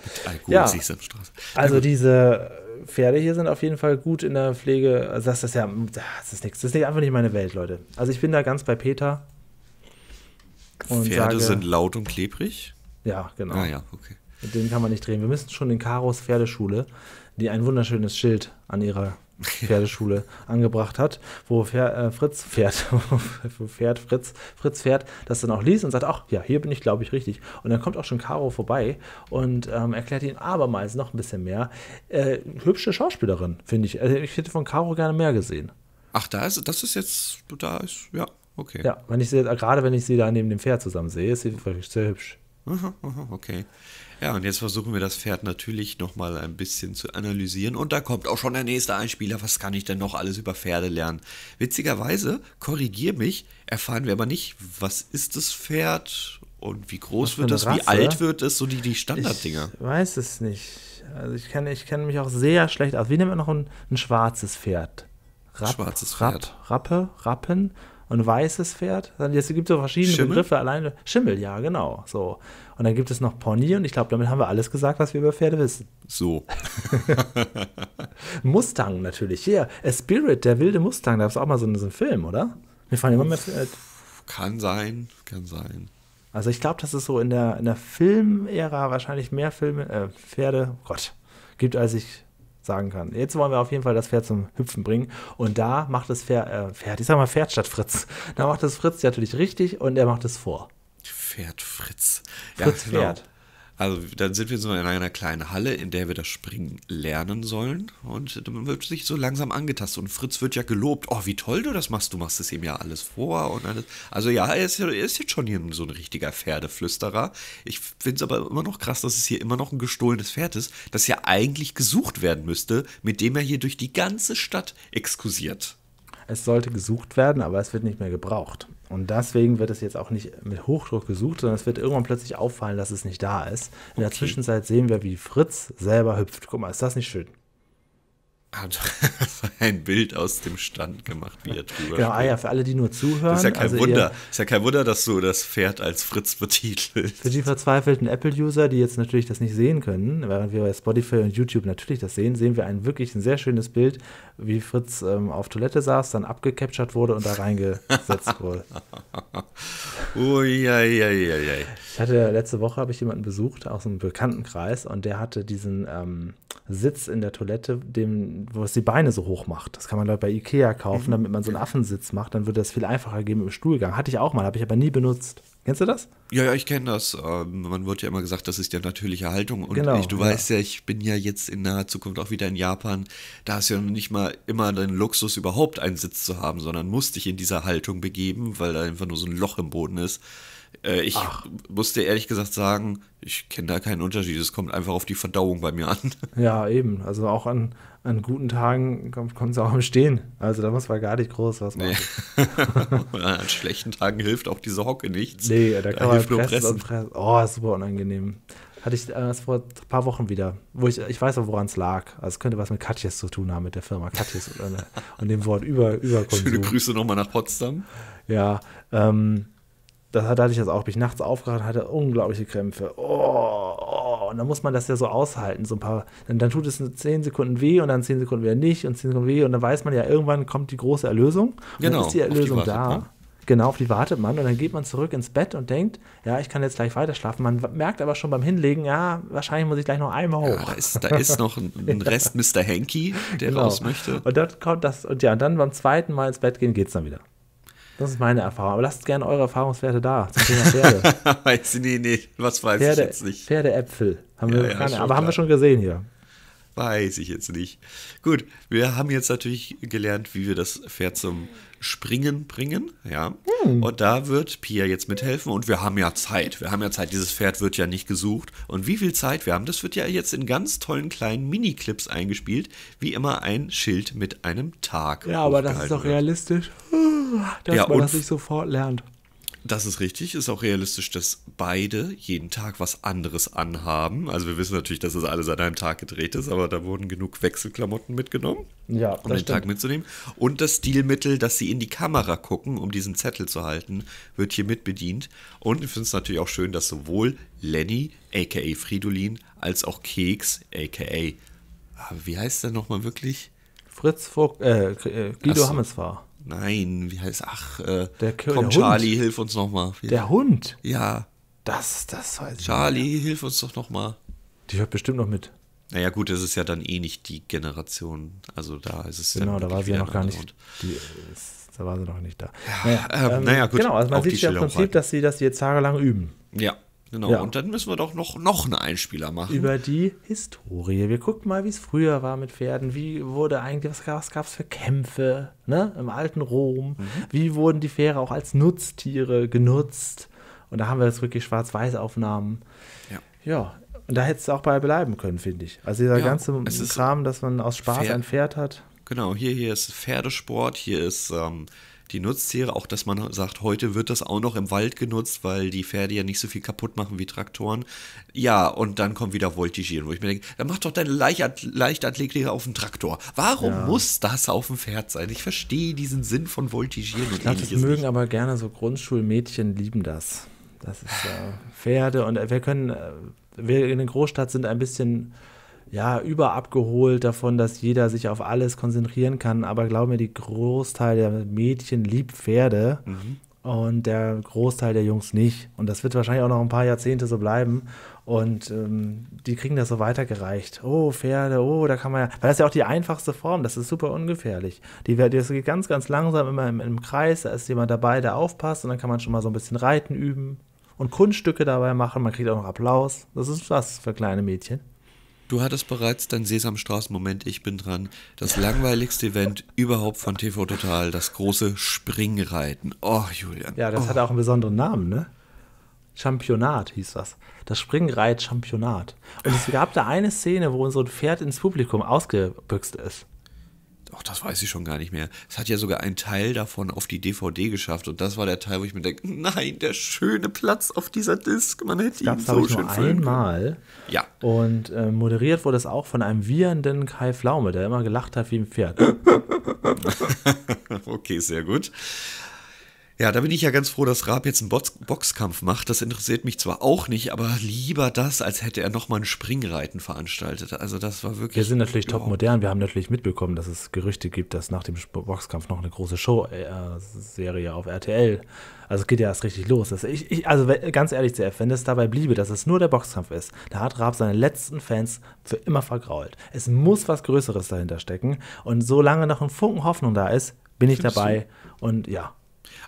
Mit Alkohol ja. siehst du am Straße. Also diese Pferde hier sind auf jeden Fall gut in der Pflege. Also das ist ja, das ist nichts. Das ist einfach nicht meine Welt, Leute. Also ich bin da ganz bei Peter. Pferde sage, sind laut und klebrig? Ja, genau. Ah ja, okay. Mit denen kann man nicht drehen. Wir müssen schon in Karos Pferdeschule, die ein wunderschönes Schild an ihrer Pferdeschule angebracht hat, wo Fer, äh, Fritz fährt, fährt Fritz, Fritz fährt, das dann auch liest und sagt, ach ja, hier bin ich, glaube ich, richtig. Und dann kommt auch schon Caro vorbei und ähm, erklärt ihn abermals noch ein bisschen mehr. Äh, hübsche Schauspielerin, finde ich. Also ich hätte von Caro gerne mehr gesehen. Ach, da ist, das ist jetzt, da ist, ja, okay. Ja, wenn ich sie, gerade wenn ich sie da neben dem Pferd zusammen sehe, ist sie wirklich sehr hübsch. Mhm, mhm, okay. Ja, und jetzt versuchen wir das Pferd natürlich nochmal ein bisschen zu analysieren. Und da kommt auch schon der nächste Einspieler. Was kann ich denn noch alles über Pferde lernen? Witzigerweise, korrigier mich, erfahren wir aber nicht, was ist das Pferd und wie groß wird das, Rasse? wie alt wird es, so die, die Standarddinger. Ich weiß es nicht. Also ich kenne ich kenn mich auch sehr schlecht aus. Wie nennen wir noch ein, ein schwarzes Pferd? Rapp, schwarzes Pferd. Rapp, Rappe, Rappen und weißes Pferd. Es gibt so verschiedene Schimmel? Begriffe alleine. Schimmel, ja, genau. So. Und dann gibt es noch Pony und ich glaube, damit haben wir alles gesagt, was wir über Pferde wissen. So. Mustang natürlich. Hier, yeah. Spirit, der wilde Mustang. Da ist auch mal so, so ein Film, oder? Wir fahren immer mehr. Äh, kann sein, kann sein. Also ich glaube, dass es so in der, in der Filmära wahrscheinlich mehr Filme, äh, Pferde, oh Gott, gibt, als ich sagen kann. Jetzt wollen wir auf jeden Fall das Pferd zum Hüpfen bringen. Und da macht das Pferd, äh, Pferd, ich sag mal Pferd statt Fritz. Da macht das Fritz natürlich richtig und er macht es vor. Pferd Fritz. Fritz ja, genau. Pferd. Also dann sind wir so in einer kleinen Halle, in der wir das Springen lernen sollen. Und man wird sich so langsam angetastet. Und Fritz wird ja gelobt. Oh, wie toll du das machst. Du machst es ihm ja alles vor und alles. Also ja, er ist, er ist jetzt schon hier so ein richtiger Pferdeflüsterer. Ich finde es aber immer noch krass, dass es hier immer noch ein gestohlenes Pferd ist, das ja eigentlich gesucht werden müsste, mit dem er hier durch die ganze Stadt exkursiert. Es sollte gesucht werden, aber es wird nicht mehr gebraucht. Und deswegen wird es jetzt auch nicht mit Hochdruck gesucht, sondern es wird irgendwann plötzlich auffallen, dass es nicht da ist. In okay. der Zwischenzeit sehen wir, wie Fritz selber hüpft. Guck mal, ist das nicht schön? hat ein Bild aus dem Stand gemacht, wie er drüber Genau, ah ja, für alle, die nur zuhören. Das ist ja kein also Wunder, ihr, ist ja kein Wunder, dass so das Pferd als Fritz betitelt. Für die verzweifelten Apple-User, die jetzt natürlich das nicht sehen können, während wir bei Spotify und YouTube natürlich das sehen, sehen wir ein wirklich ein sehr schönes Bild, wie Fritz ähm, auf Toilette saß, dann abgecaptured wurde und da reingesetzt wurde. Uiuiuiui. Ich hatte letzte Woche habe ich jemanden besucht aus einem Bekanntenkreis und der hatte diesen ähm, Sitz in der Toilette, dem wo es die Beine so hoch macht. Das kann man, glaube bei Ikea kaufen, mhm. damit man so einen Affensitz macht. Dann würde das viel einfacher gehen mit dem Stuhlgang. Hatte ich auch mal, habe ich aber nie benutzt. Kennst du das? Ja, ja, ich kenne das. Ähm, man wird ja immer gesagt, das ist ja natürliche Haltung. Und genau, ich, du ja. weißt ja, ich bin ja jetzt in naher Zukunft auch wieder in Japan. Da hast du ja nicht mal immer den Luxus, überhaupt einen Sitz zu haben, sondern musst dich in dieser Haltung begeben, weil da einfach nur so ein Loch im Boden ist. Äh, ich Ach. musste ehrlich gesagt sagen, ich kenne da keinen Unterschied. Es kommt einfach auf die Verdauung bei mir an. Ja, eben. Also auch an, an guten Tagen kommt, kommt es auch am Stehen. Also da muss man gar nicht groß was machen. Nee. an schlechten Tagen hilft auch diese Hocke nichts. Nee, da kann da man pressen, pressen. pressen. Oh, super unangenehm. Hatte ich äh, das vor ein paar Wochen wieder, wo ich, ich weiß auch, woran es lag. Also es könnte was mit Katjes zu tun haben, mit der Firma Katjes und, äh, und, dem Wort über, Überkonsum. Schöne Grüße nochmal nach Potsdam. Ja, ähm, da hatte ich das auch. Bin ich nachts aufgeregt, und hatte unglaubliche Krämpfe. Oh, oh, und dann muss man das ja so aushalten. So ein paar, dann, dann tut es zehn Sekunden weh und dann zehn Sekunden wieder nicht und zehn Sekunden weh. Und dann weiß man ja, irgendwann kommt die große Erlösung. Und genau, dann ist die Erlösung die da. Man. Genau, auf die wartet man. Und dann geht man zurück ins Bett und denkt, ja, ich kann jetzt gleich weiter schlafen. Man merkt aber schon beim Hinlegen, ja, wahrscheinlich muss ich gleich noch einmal hoch. Ja, da, ist, da ist noch ein Rest Mr. Hanky, der genau. raus möchte. Und, das kommt das, und ja, und dann beim zweiten Mal ins Bett gehen geht es dann wieder. Das ist meine Erfahrung. Aber lasst gerne eure Erfahrungswerte da zum Thema Pferde. weiß ich nicht, nee, was weiß Pferde, ich jetzt nicht. Pferdeäpfel. Haben ja, wir ja, keine, aber klar. haben wir schon gesehen hier. Weiß ich jetzt nicht. Gut, wir haben jetzt natürlich gelernt, wie wir das Pferd zum Springen bringen. Ja. Hm. Und da wird Pia jetzt mithelfen und wir haben ja Zeit. Wir haben ja Zeit. Dieses Pferd wird ja nicht gesucht. Und wie viel Zeit wir haben, das wird ja jetzt in ganz tollen kleinen Miniclips eingespielt. Wie immer ein Schild mit einem Tag. Ja, aber das ist doch realistisch, dass ja, man das nicht sofort lernt. Das ist richtig. Ist auch realistisch, dass beide jeden Tag was anderes anhaben. Also wir wissen natürlich, dass das alles an einem Tag gedreht ist, aber da wurden genug Wechselklamotten mitgenommen, ja, um den stimmt. Tag mitzunehmen. Und das Stilmittel, dass sie in die Kamera gucken, um diesen Zettel zu halten, wird hier mit bedient. Und ich finde es natürlich auch schön, dass sowohl Lenny, a.k.a. Fridolin, als auch Keks, a.k.a. Ah, wie heißt der nochmal wirklich? Fritz Vogt, äh, äh Guido so. Hammes war. Nein, wie heißt ach äh, der, K komm der Charlie, Hund. hilf uns nochmal. Der Hund. Ja. Das das weiß ich. Charlie, nicht. hilf uns doch nochmal. Die hört bestimmt noch mit. Naja gut, das ist ja dann eh nicht die Generation. Also da ist es genau, da war sie ja noch gar nicht. Die, da war sie noch nicht da. naja, ähm, ähm, naja gut. Genau, also man sieht ja im Prinzip, dass sie das jetzt tagelang üben. Ja, Genau, ja. und dann müssen wir doch noch, noch einen Einspieler machen. Über die Historie. Wir gucken mal, wie es früher war mit Pferden. Wie wurde eigentlich, was, gab es für Kämpfe ne? im alten Rom? Mhm. Wie wurden die Pferde auch als Nutztiere genutzt? Und da haben wir jetzt wirklich Schwarz-Weiß-Aufnahmen. Ja. ja. Und da hättest du auch bei bleiben können, finde ich. Also dieser ja, ganze Kram, dass man aus Spaß Pferd. ein Pferd hat. Genau, hier, hier ist Pferdesport, hier ist ähm, die Nutztiere, auch dass man sagt, heute wird das auch noch im Wald genutzt, weil die Pferde ja nicht so viel kaputt machen wie Traktoren. Ja, und dann kommt wieder Voltigieren, wo ich mir denke, dann mach doch deine Leichtath Leichtathletiker auf den Traktor. Warum ja. muss das auf dem Pferd sein? Ich verstehe diesen Sinn von Voltigieren ich und glaub, ähnliches. Das mögen nicht. aber gerne so Grundschulmädchen lieben das. Das ist äh, Pferde und äh, wir können, äh, wir in der Großstadt sind ein bisschen ja, überabgeholt davon, dass jeder sich auf alles konzentrieren kann. Aber glaub mir, die Großteil der Mädchen liebt Pferde mhm. und der Großteil der Jungs nicht. Und das wird wahrscheinlich auch noch ein paar Jahrzehnte so bleiben. Und ähm, die kriegen das so weitergereicht. Oh, Pferde, oh, da kann man ja. Weil das ist ja auch die einfachste Form, das ist super ungefährlich. Die, das geht ganz, ganz langsam immer im, im Kreis, da ist jemand dabei, der aufpasst und dann kann man schon mal so ein bisschen reiten üben und Kunststücke dabei machen. Man kriegt auch noch Applaus. Das ist was für kleine Mädchen. Du hattest bereits deinen Sesamstraßen-Moment, ich bin dran. Das langweiligste Event überhaupt von TV Total, das große Springreiten. Oh, Julian. Ja, das oh. hat auch einen besonderen Namen, ne? Championat hieß das. Das Springreit-Championat. Und es gab da eine Szene, wo so ein Pferd ins Publikum ausgebüxt ist. Ach, das weiß ich schon gar nicht mehr. Es hat ja sogar einen Teil davon auf die DVD geschafft und das war der Teil, wo ich mir denke, nein, der schöne Platz auf dieser Disc, man hätte ihn so ich schön nur einmal. Ja. Und äh, moderiert wurde es auch von einem wiehernden Kai Flaume, der immer gelacht hat wie ein Pferd. okay, sehr gut. Ja, da bin ich ja ganz froh, dass Raab jetzt einen Box Boxkampf macht. Das interessiert mich zwar auch nicht, aber lieber das, als hätte er nochmal ein Springreiten veranstaltet. Also das war wirklich. Wir sind natürlich top modern. Wir haben natürlich mitbekommen, dass es Gerüchte gibt, dass nach dem Boxkampf noch eine große Show-Serie äh, auf RTL. Also es geht ja erst richtig los. Also, ich, ich, also ganz ehrlich, ZF, wenn es dabei bliebe, dass es nur der Boxkampf ist, da hat Raab seine letzten Fans für immer vergrault. Es muss was Größeres dahinter stecken. Und solange noch ein Funken Hoffnung da ist, bin ich Findest dabei. Du? Und ja,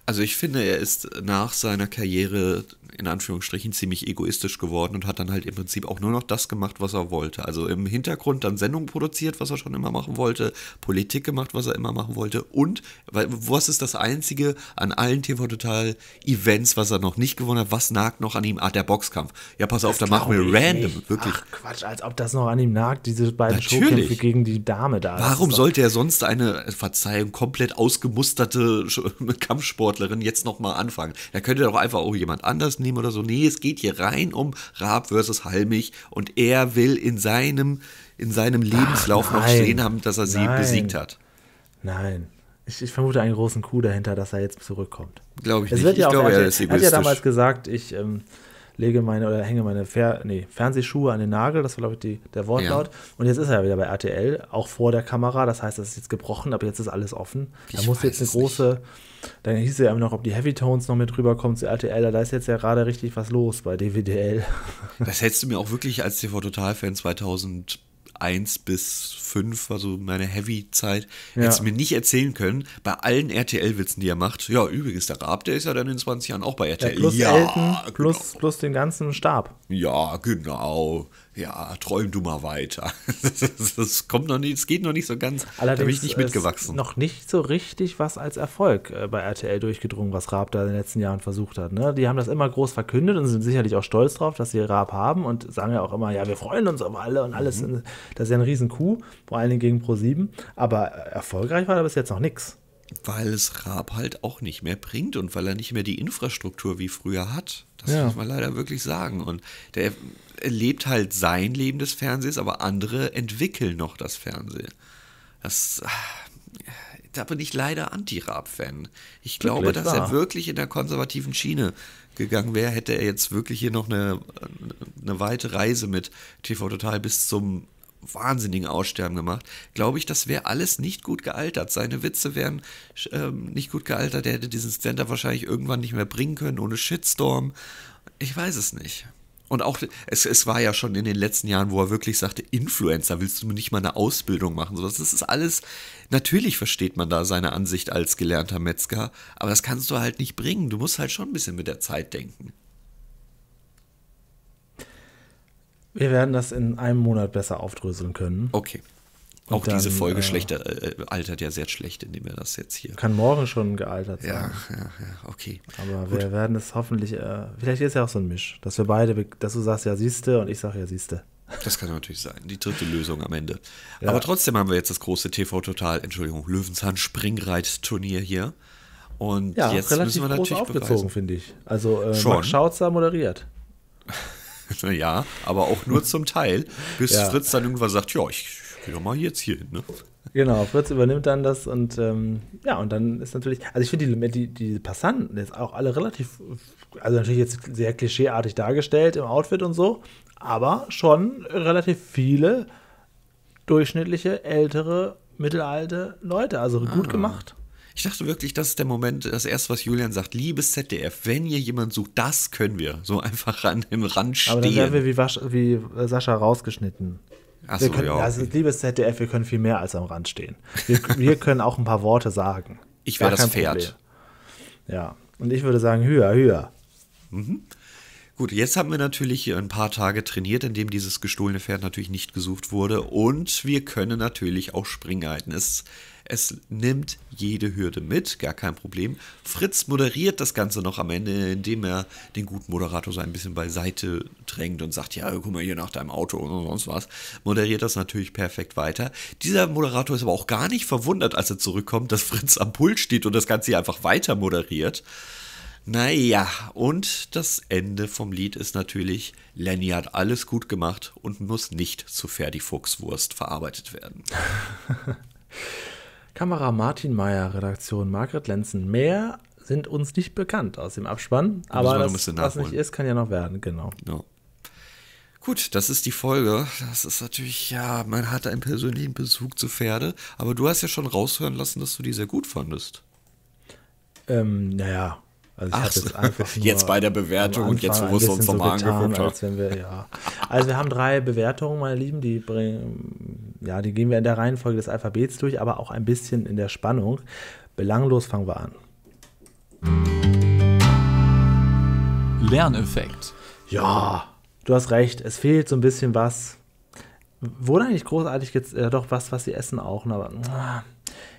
also ich finde, er ist nach seiner Karriere in Anführungsstrichen ziemlich egoistisch geworden und hat dann halt im Prinzip auch nur noch das gemacht, was er wollte. Also im Hintergrund dann Sendungen produziert, was er schon immer machen wollte, Politik gemacht, was er immer machen wollte und was ist das einzige an allen TV Total Events, was er noch nicht gewonnen hat, was nagt noch an ihm? Ah, der Boxkampf. Ja, pass das auf, da machen wir random, nicht. wirklich. Ach, Quatsch, als ob das noch an ihm nagt, diese beiden Natürlich. Showkämpfe gegen die Dame da. Warum sollte er sonst eine, äh, Verzeihung, komplett ausgemusterte Kampfsportlerin jetzt nochmal anfangen? Da könnte doch einfach auch jemand anders nehmen nehmen oder so. Nee, es geht hier rein um Raab versus Halmich und er will in seinem, in seinem Lebenslauf Ach, noch stehen haben, dass er sie nein. besiegt hat. Nein. Ich, ich, vermute einen großen Coup dahinter, dass er jetzt zurückkommt. Glaube ich es nicht. Wird ja ich auch, glaube, er, er, ist egoistisch. Er hat ja damals gesagt, ich, ähm, lege meine oder hänge meine Fer nee, Fernsehschuhe an den Nagel, das war, glaube ich, die, der Wortlaut. Ja. Und jetzt ist er ja wieder bei RTL, auch vor der Kamera, das heißt, das ist jetzt gebrochen, aber jetzt ist alles offen. Da muss jetzt eine große, nicht. dann hieß es ja immer noch, ob die Heavy Tones noch mit rüberkommen zu RTL, da ist jetzt ja gerade richtig was los bei DWDL. Das hättest du mir auch wirklich als TV-Total-Fan 2000 1 bis 5 war so meine Heavy-Zeit. Ja. Hättest du mir nicht erzählen können, bei allen RTL-Witzen, die er macht, ja, übrigens, der Raab, der ist ja dann in 20 Jahren auch bei RTL. Ja, plus ja, Elton, genau. plus, plus den ganzen Stab. Ja, genau ja, träum du mal weiter. das kommt noch nicht, es geht noch nicht so ganz. Allerdings da bin ich nicht mitgewachsen. noch nicht so richtig was als Erfolg äh, bei RTL durchgedrungen, was Raab da in den letzten Jahren versucht hat. Ne? Die haben das immer groß verkündet und sind sicherlich auch stolz drauf, dass sie Raab haben und sagen ja auch immer, ja, wir freuen uns auf alle und alles. Mhm. Das ist ja ein Riesen-Coup, vor allen Dingen gegen Pro7. Aber äh, erfolgreich war da bis jetzt noch nichts. Weil es Raab halt auch nicht mehr bringt und weil er nicht mehr die Infrastruktur wie früher hat. Das ja. muss man leider wirklich sagen. Und der lebt halt sein Leben des Fernsehs, aber andere entwickeln noch das Fernsehen. Das, ah, da bin ich leider Anti-Raab-Fan. Ich glaube, dass wahr. er wirklich in der konservativen Schiene gegangen wäre, hätte er jetzt wirklich hier noch eine, eine weite Reise mit TV Total bis zum wahnsinnigen Aussterben gemacht, glaube ich, das wäre alles nicht gut gealtert. Seine Witze wären ähm, nicht gut gealtert. Er hätte diesen Stand-up wahrscheinlich irgendwann nicht mehr bringen können ohne Shitstorm. Ich weiß es nicht. Und auch, es, es war ja schon in den letzten Jahren, wo er wirklich sagte, Influencer, willst du nicht mal eine Ausbildung machen? das ist alles, natürlich versteht man da seine Ansicht als gelernter Metzger, aber das kannst du halt nicht bringen. Du musst halt schon ein bisschen mit der Zeit denken. Wir werden das in einem Monat besser aufdröseln können. Okay. Und auch dann, diese Folge äh, schlechter, äh, altert ja sehr schlecht, indem wir das jetzt hier. Kann morgen schon gealtert sein. Ja, ja, ja, okay. Aber Gut. wir werden es hoffentlich, äh, vielleicht ist ja auch so ein Misch, dass wir beide, dass du sagst, ja, siehste und ich sage, ja, siehste. Das kann natürlich sein. Die dritte Lösung am Ende. Ja. Aber trotzdem haben wir jetzt das große TV Total, Entschuldigung, Löwenzahn Springreit-Turnier hier. Und ja, jetzt relativ müssen wir natürlich groß aufgezogen, finde ich. Also äh, Max Schautzer moderiert. ja, aber auch nur zum Teil, bis ja. Fritz dann irgendwann sagt, ja, ich Geh doch mal jetzt hier hin, ne? Genau, Fritz übernimmt dann das und ähm, ja, und dann ist natürlich, also ich finde die, die, die Passanten jetzt auch alle relativ, also natürlich jetzt sehr klischeeartig dargestellt im Outfit und so, aber schon relativ viele durchschnittliche, ältere, mittelalte Leute, also gut ah. gemacht. Ich dachte wirklich, das ist der Moment, das erste, was Julian sagt, liebes ZDF, wenn ihr jemand sucht, das können wir. So einfach an dem Rand stehen. Aber dann werden wir wie, Wasch, wie Sascha rausgeschnitten. Ach so, können, ja, also okay. Also liebes ZDF, wir können viel mehr als am Rand stehen. Wir, wir können auch ein paar Worte sagen. Ich wäre das Pferd. Problem. Ja, und ich würde sagen, höher, höher. Mhm. Gut, jetzt haben wir natürlich ein paar Tage trainiert, in dem dieses gestohlene Pferd natürlich nicht gesucht wurde. Und wir können natürlich auch Springreiten. Es es nimmt jede Hürde mit, gar kein Problem. Fritz moderiert das Ganze noch am Ende, indem er den guten Moderator so ein bisschen beiseite drängt und sagt, ja, guck mal hier nach deinem Auto und sonst was. Moderiert das natürlich perfekt weiter. Dieser Moderator ist aber auch gar nicht verwundert, als er zurückkommt, dass Fritz am Pult steht und das Ganze hier einfach weiter moderiert. Naja, und das Ende vom Lied ist natürlich, Lenny hat alles gut gemacht und muss nicht zu Ferdi Fuchswurst verarbeitet werden. Kamera Martin Meyer, Redaktion Margret Lenzen. Mehr sind uns nicht bekannt aus dem Abspann, aber das, was nicht ist, kann ja noch werden, genau. No. Gut, das ist die Folge. Das ist natürlich, ja, man hat einen persönlichen Besuch zu Pferde, aber du hast ja schon raushören lassen, dass du die sehr gut fandest. Ähm, naja, also Ach, jetzt, jetzt bei der Bewertung und jetzt, wo wir es uns nochmal so angeguckt haben. Als, wir, ja. also wir haben drei Bewertungen, meine Lieben, die bringen, ja, die gehen wir in der Reihenfolge des Alphabets durch, aber auch ein bisschen in der Spannung. Belanglos fangen wir an. Lerneffekt. Ja, du hast recht, es fehlt so ein bisschen was. Wurde eigentlich großartig jetzt äh, doch was, was sie essen auch, aber ah.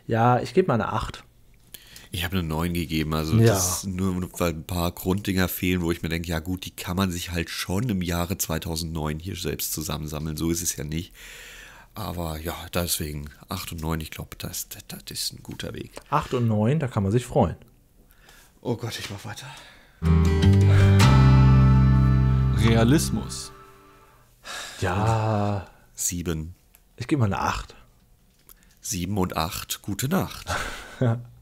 ja, ich gebe mal eine 8. Ich habe eine 9 gegeben, also ja. nur weil ein paar Grunddinger fehlen, wo ich mir denke, ja gut, die kann man sich halt schon im Jahre 2009 hier selbst zusammensammeln, so ist es ja nicht. Aber ja, deswegen 8 und 9, ich glaube, das, das, das, ist ein guter Weg. 8 und 9, da kann man sich freuen. Oh Gott, ich mach weiter. Realismus. Ja. 7. Ich gebe mal eine 8. 7 und 8, gute Nacht.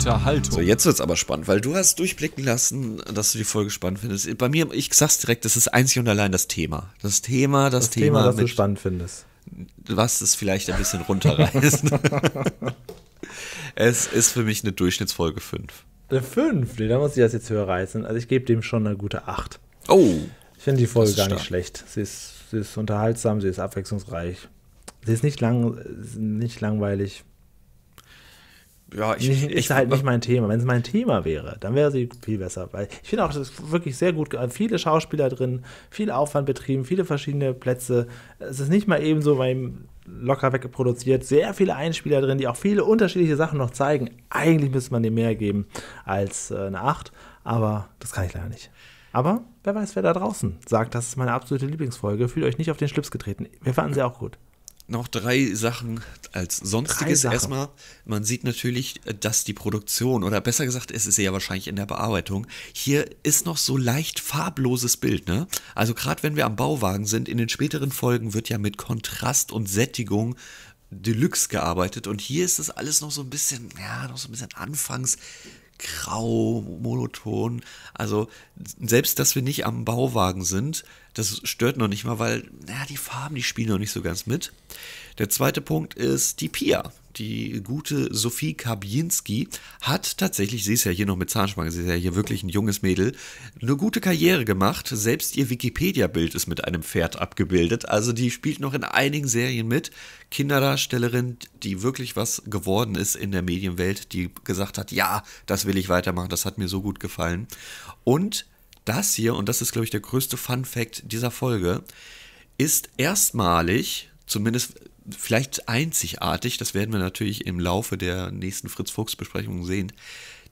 Unterhaltung. So, jetzt wird's aber spannend, weil du hast durchblicken lassen, dass du die Folge spannend findest. Bei mir, ich sag's direkt, das ist einzig und allein das Thema. Das Thema, das, das Thema, Thema das du spannend findest. Was es vielleicht ein bisschen runterreißt. es ist für mich eine Durchschnittsfolge 5. Eine 5, da muss ich das jetzt höher reißen. Also ich gebe dem schon eine gute 8. Oh. Ich finde die Folge gar nicht schlecht. Sie ist, sie ist unterhaltsam, sie ist abwechslungsreich. Sie ist nicht, lang, nicht langweilig ja, ich, ich, ist halt nicht mein Thema. Wenn es mein Thema wäre, dann wäre sie viel besser. Weil ich finde auch, das ist wirklich sehr gut. Äh, viele Schauspieler drin, viel Aufwand betrieben, viele verschiedene Plätze. Es ist nicht mal eben so beim locker wegproduziert, sehr viele Einspieler drin, die auch viele unterschiedliche Sachen noch zeigen. Eigentlich müsste man dem mehr geben als äh, eine 8, aber das kann ich leider nicht. Aber wer weiß, wer da draußen sagt, das ist meine absolute Lieblingsfolge. Fühlt euch nicht auf den Schlips getreten. Wir fanden sie auch gut noch drei Sachen als sonstiges. Sachen. Erstmal, man sieht natürlich, dass die Produktion, oder besser gesagt, es ist ja wahrscheinlich in der Bearbeitung, hier ist noch so leicht farbloses Bild. Ne? Also gerade wenn wir am Bauwagen sind, in den späteren Folgen wird ja mit Kontrast und Sättigung Deluxe gearbeitet und hier ist das alles noch so ein bisschen, ja, noch so ein bisschen anfangs grau, monoton. Also selbst, dass wir nicht am Bauwagen sind, das stört noch nicht mal, weil na, die Farben, die spielen noch nicht so ganz mit. Der zweite Punkt ist die Pia die gute Sophie Kabinski hat tatsächlich, sie ist ja hier noch mit Zahnspange, sie ist ja hier wirklich ein junges Mädel, eine gute Karriere gemacht. Selbst ihr Wikipedia-Bild ist mit einem Pferd abgebildet. Also die spielt noch in einigen Serien mit. Kinderdarstellerin, die wirklich was geworden ist in der Medienwelt, die gesagt hat, ja, das will ich weitermachen, das hat mir so gut gefallen. Und das hier, und das ist, glaube ich, der größte Fun-Fact dieser Folge, ist erstmalig, zumindest vielleicht einzigartig, das werden wir natürlich im Laufe der nächsten Fritz Fuchs Besprechung sehen,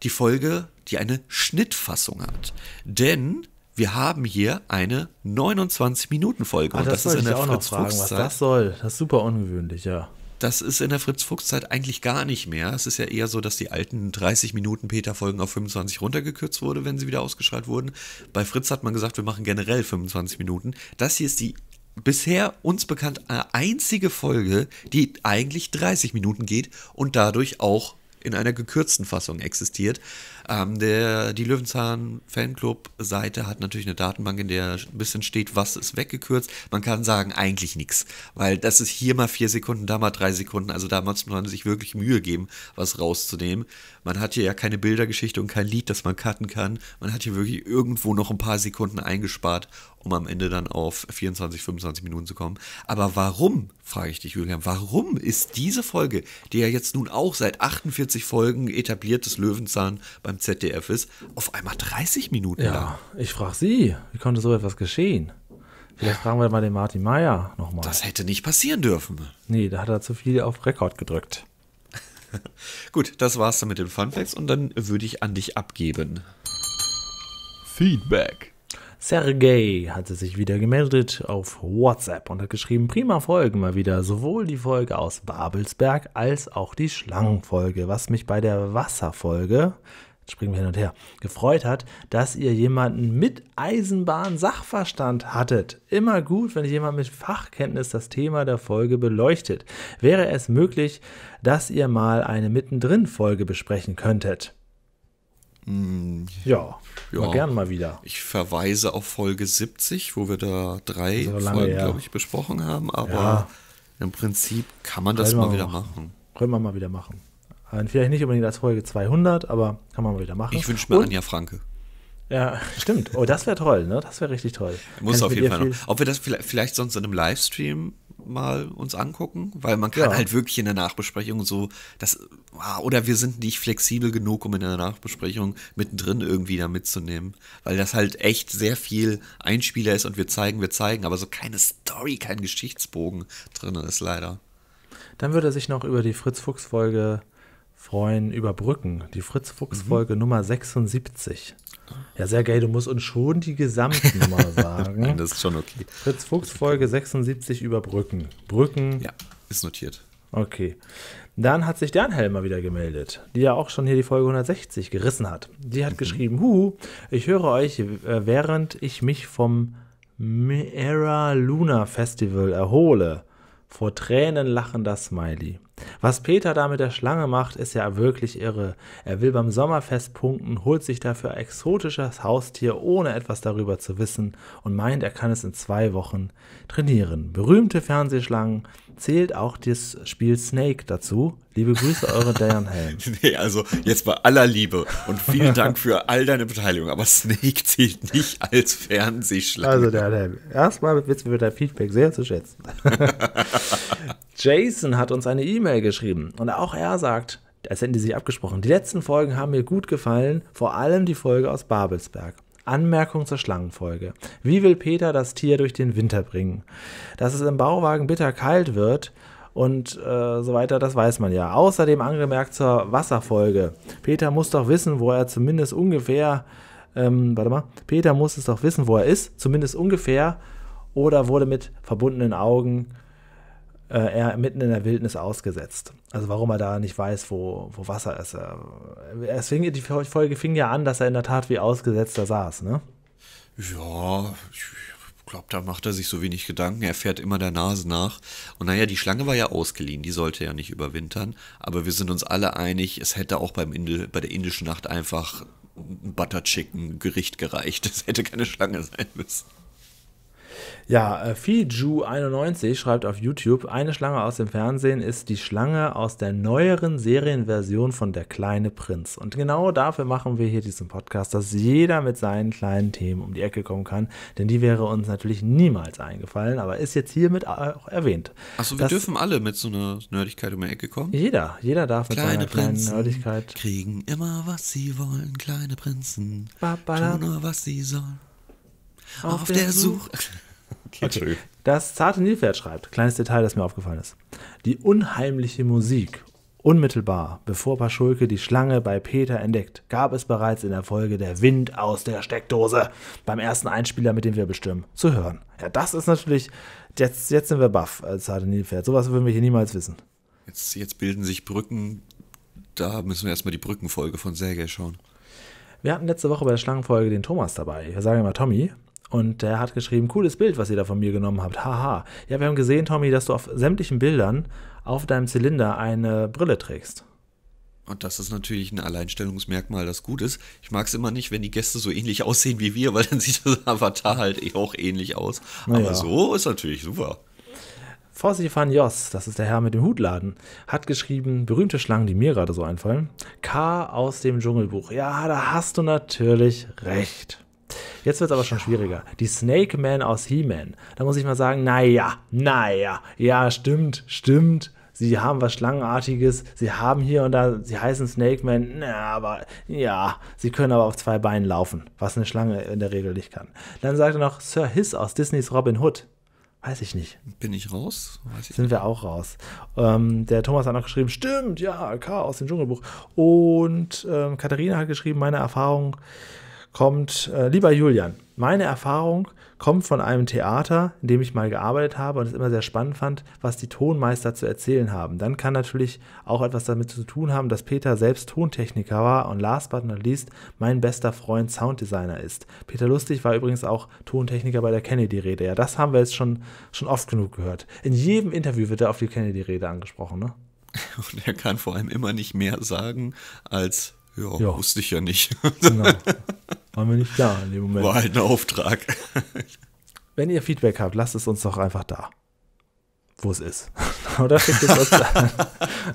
die Folge, die eine Schnittfassung hat. Denn wir haben hier eine 29-Minuten-Folge. Ah, und das, das ist in der Fritz Fuchs Zeit. das soll. Das ist super ungewöhnlich, ja. Das ist in der Fritz Fuchs Zeit eigentlich gar nicht mehr. Es ist ja eher so, dass die alten 30 Minuten Peter Folgen auf 25 runtergekürzt wurde, wenn sie wieder ausgeschaltet wurden. Bei Fritz hat man gesagt, wir machen generell 25 Minuten. Das hier ist die bisher uns bekannt eine einzige Folge, die eigentlich 30 Minuten geht und dadurch auch in einer gekürzten Fassung existiert. Ähm, der, die Löwenzahn-Fanclub-Seite hat natürlich eine Datenbank, in der ein bisschen steht, was ist weggekürzt. Man kann sagen, eigentlich nichts, weil das ist hier mal vier Sekunden, da mal drei Sekunden. Also da muss man sich wirklich Mühe geben, was rauszunehmen. Man hat hier ja keine Bildergeschichte und kein Lied, das man cutten kann. Man hat hier wirklich irgendwo noch ein paar Sekunden eingespart, um am Ende dann auf 24, 25 Minuten zu kommen. Aber warum, frage ich dich, Julian, warum ist diese Folge, die ja jetzt nun auch seit 48 Folgen etabliertes Löwenzahn beim ZDF ist, auf einmal 30 Minuten ja, lang. Ich frage Sie, wie konnte so etwas geschehen? Vielleicht fragen wir mal den Martin Meyer nochmal. Das hätte nicht passieren dürfen. Nee, da hat er zu viel auf Rekord gedrückt. Gut, das war's dann mit den Funfacts und dann würde ich an dich abgeben. Feedback. Sergey hatte sich wieder gemeldet auf WhatsApp und hat geschrieben, prima Folgen mal wieder, sowohl die Folge aus Babelsberg als auch die Schlangenfolge, was mich bei der Wasserfolge springen wir hin und her, gefreut hat, dass ihr jemanden mit Eisenbahn-Sachverstand hattet. Immer gut, wenn jemand mit Fachkenntnis das Thema der Folge beleuchtet. Wäre es möglich, dass ihr mal eine Mittendrin-Folge besprechen könntet? Ja, mm, ja. Mal mal wieder. Ich verweise auf Folge 70, wo wir da drei so Folgen, ja. glaube ich, besprochen haben, aber ja. im Prinzip kann man das mal, mal wieder machen. Können wir mal wieder machen. Äh, vielleicht nicht unbedingt als Folge 200, aber kann man mal wieder machen. Ich wünsche mir Und, Anja Franke. Ja, stimmt. Oh, das wäre toll, ne? Das wäre richtig toll. Muss auf jeden Fall noch. Ob wir das vielleicht, vielleicht sonst in einem Livestream mal uns angucken, weil man kann ja. halt wirklich in der Nachbesprechung so das ah, oder wir sind nicht flexibel genug, um in der Nachbesprechung mittendrin irgendwie da mitzunehmen, weil das halt echt sehr viel Einspieler ist und wir zeigen, wir zeigen, aber so keine Story, kein Geschichtsbogen drin ist leider. Dann würde er sich noch über die Fritz Fuchs Folge freuen, Brücken. Die Fritz-Fuchs-Folge mhm. Nummer 76. Ja, sehr geil, du musst uns schon die Gesamtnummer sagen. das ist schon okay. Fritz Fuchs, Folge 76 über Brücken. Brücken. Ja, ist notiert. Okay. Dann hat sich Dernhell Helmer wieder gemeldet, die ja auch schon hier die Folge 160 gerissen hat. Die hat mhm. geschrieben: Huhu, ich höre euch, äh, während ich mich vom Mera Luna Festival erhole. Vor Tränen lachender Smiley. Was Peter da mit der Schlange macht, ist ja wirklich irre. Er will beim Sommerfest punkten, holt sich dafür ein exotisches Haustier, ohne etwas darüber zu wissen, und meint, er kann es in zwei Wochen trainieren. Berühmte Fernsehschlangen zählt auch das Spiel Snake dazu. Liebe Grüße, eure Diane Helm. nee, also jetzt bei aller Liebe und vielen Dank für all deine Beteiligung, aber Snake zählt nicht als Fernsehschlag. Also Diane Helm, erstmal wissen wir dein Feedback sehr zu schätzen. Jason hat uns eine E-Mail geschrieben und auch er sagt, als hätten die sich abgesprochen, die letzten Folgen haben mir gut gefallen, vor allem die Folge aus Babelsberg. Anmerkung zur Schlangenfolge. Wie will Peter das Tier durch den Winter bringen? Dass es im Bauwagen bitter kalt wird und äh, so weiter, das weiß man ja. Außerdem angemerkt zur Wasserfolge. Peter muss doch wissen, wo er zumindest ungefähr, ähm, warte mal, Peter muss es doch wissen, wo er ist, zumindest ungefähr, oder wurde mit verbundenen Augen äh, äh, er mitten in der Wildnis ausgesetzt. Also warum er da nicht weiß, wo, wo Wasser ist. Äh, es fing, die Folge fing ja an, dass er in der Tat wie ausgesetzt da saß, ne? Ja, ich glaube, da macht er sich so wenig Gedanken. Er fährt immer der Nase nach. Und naja, die Schlange war ja ausgeliehen, die sollte ja nicht überwintern. Aber wir sind uns alle einig, es hätte auch beim Indi bei der indischen Nacht einfach ein Butter Chicken Gericht gereicht. Es hätte keine Schlange sein müssen. Ja, äh, Fiju91 schreibt auf YouTube, eine Schlange aus dem Fernsehen ist die Schlange aus der neueren Serienversion von Der kleine Prinz. Und genau dafür machen wir hier diesen Podcast, dass jeder mit seinen kleinen Themen um die Ecke kommen kann, denn die wäre uns natürlich niemals eingefallen, aber ist jetzt hiermit auch erwähnt. Achso, wir dürfen alle mit so einer Nerdigkeit um die Ecke kommen? Jeder, jeder darf mit kleine seiner Prinzen kleinen Nerdigkeit. kriegen immer, was sie wollen, kleine Prinzen, tun nur, was sie sollen. Auf, auf der, der Suche. Such Okay. Das zarte Nilpferd schreibt, kleines Detail, das mir aufgefallen ist. Die unheimliche Musik, unmittelbar bevor Paschulke die Schlange bei Peter entdeckt, gab es bereits in der Folge Der Wind aus der Steckdose beim ersten Einspieler mit dem Wirbelsturm zu hören. Ja, das ist natürlich, jetzt, jetzt sind wir baff als zarte Nilpferd. Sowas würden wir hier niemals wissen. Jetzt, jetzt bilden sich Brücken. Da müssen wir erstmal die Brückenfolge von Sergei schauen. Wir hatten letzte Woche bei der Schlangenfolge den Thomas dabei. Ich sage immer Tommy. Und er hat geschrieben, cooles Bild, was ihr da von mir genommen habt. Haha. Ja, wir haben gesehen, Tommy, dass du auf sämtlichen Bildern auf deinem Zylinder eine Brille trägst. Und das ist natürlich ein Alleinstellungsmerkmal, das gut ist. Ich mag es immer nicht, wenn die Gäste so ähnlich aussehen wie wir, weil dann sieht das Avatar halt eh auch ähnlich aus. Naja. Aber so ist natürlich super. Fossi van Jos, das ist der Herr mit dem Hutladen, hat geschrieben, berühmte Schlangen, die mir gerade so einfallen. K aus dem Dschungelbuch. Ja, da hast du natürlich recht. Jetzt wird es aber schon schwieriger. Die Snake Man aus He-Man. Da muss ich mal sagen, naja, naja, ja, stimmt, stimmt. Sie haben was Schlangenartiges, sie haben hier und da, sie heißen Snake Man, na, aber ja, sie können aber auf zwei Beinen laufen, was eine Schlange in der Regel nicht kann. Dann sagt er noch Sir Hiss aus Disneys Robin Hood. Weiß ich nicht. Bin ich raus? Ich Sind nicht. wir auch raus. Ähm, der Thomas hat noch geschrieben, stimmt, ja, K aus dem Dschungelbuch. Und ähm, Katharina hat geschrieben, meine Erfahrung kommt, äh, lieber Julian, meine Erfahrung kommt von einem Theater, in dem ich mal gearbeitet habe und es immer sehr spannend fand, was die Tonmeister zu erzählen haben. Dann kann natürlich auch etwas damit zu tun haben, dass Peter selbst Tontechniker war und last but not least mein bester Freund Sounddesigner ist. Peter Lustig war übrigens auch Tontechniker bei der Kennedy-Rede. Ja, das haben wir jetzt schon, schon oft genug gehört. In jedem Interview wird er auf die Kennedy-Rede angesprochen, ne? Und er kann vor allem immer nicht mehr sagen als ja, ja, wusste ich ja nicht. Genau. Waren wir nicht da in dem Moment. War halt ein Auftrag. Wenn ihr Feedback habt, lasst es uns doch einfach da. Wo es ist. oder schickt es uns an,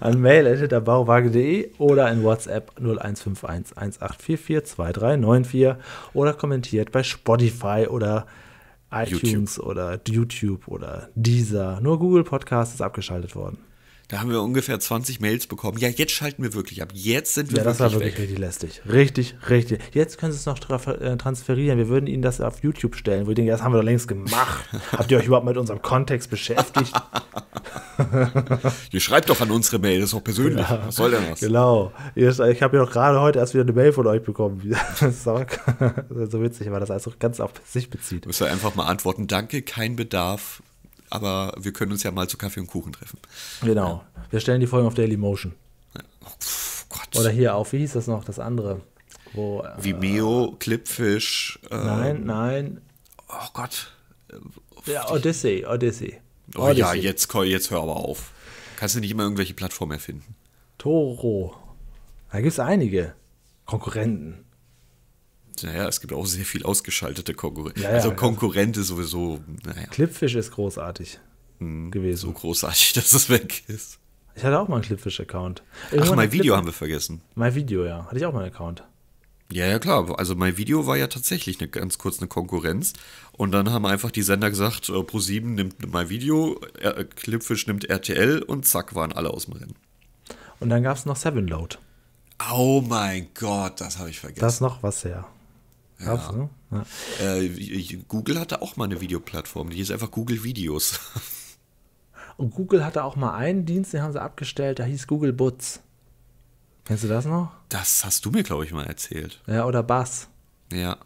an mail.bauwagen.de oder in WhatsApp 0151 1844 2394 oder kommentiert bei Spotify oder iTunes YouTube. oder YouTube oder Deezer. Nur Google Podcast ist abgeschaltet worden. Da haben wir ungefähr 20 Mails bekommen. Ja, jetzt schalten wir wirklich ab. Jetzt sind wir ja, das wirklich war wirklich weg. richtig lästig. Richtig, richtig. Jetzt können Sie es noch äh, transferieren. Wir würden Ihnen das auf YouTube stellen. Wo ich denke, das haben wir doch längst gemacht. Habt ihr euch überhaupt mit unserem Kontext beschäftigt? ihr schreibt doch an unsere Mail, das ist doch persönlich. Ja, genau. was soll denn das? Genau. Ich habe ja auch gerade heute erst wieder eine Mail von euch bekommen. Das ist so witzig, weil das alles auch ganz auf sich bezieht. Müsst ihr einfach mal antworten. Danke, kein Bedarf aber wir können uns ja mal zu Kaffee und Kuchen treffen. Genau. Wir stellen die Folgen auf Daily Motion. Oh, Gott. Oder hier auf, wie hieß das noch, das andere? Wo, äh, Vimeo, Clipfish. Äh, nein, nein. Oh Gott. Ja, Odyssey, Odyssey. Oh Odyssey. ja, jetzt, jetzt hör aber auf. Kannst du nicht immer irgendwelche Plattformen erfinden? Toro. Da gibt es einige Konkurrenten naja, es gibt auch sehr viel ausgeschaltete Konkurrenten. Ja, ja, also Konkurrente also sowieso. Naja. Clipfish ist großartig mhm, gewesen. So großartig, dass es weg ist. Ich hatte auch mal einen Clipfish-Account. Ach, mein Video haben wir vergessen. Mein Video, ja. Hatte ich auch mal einen Account. Ja, ja, klar. Also mein Video war ja tatsächlich eine, ganz kurz eine Konkurrenz. Und dann haben einfach die Sender gesagt, äh, Pro7 nimmt mein Video, äh, Clipfish nimmt RTL und zack, waren alle aus dem Rennen. Und dann gab es noch Seven Load. Oh mein Gott, das habe ich vergessen. Das ist noch was her ja. Ja. Äh, Google hatte auch mal eine Videoplattform, die ist einfach Google Videos. Und Google hatte auch mal einen Dienst, den haben sie abgestellt, da hieß Google Butz. Kennst du das noch? Das hast du mir, glaube ich, mal erzählt. Ja, oder Bass. Ja.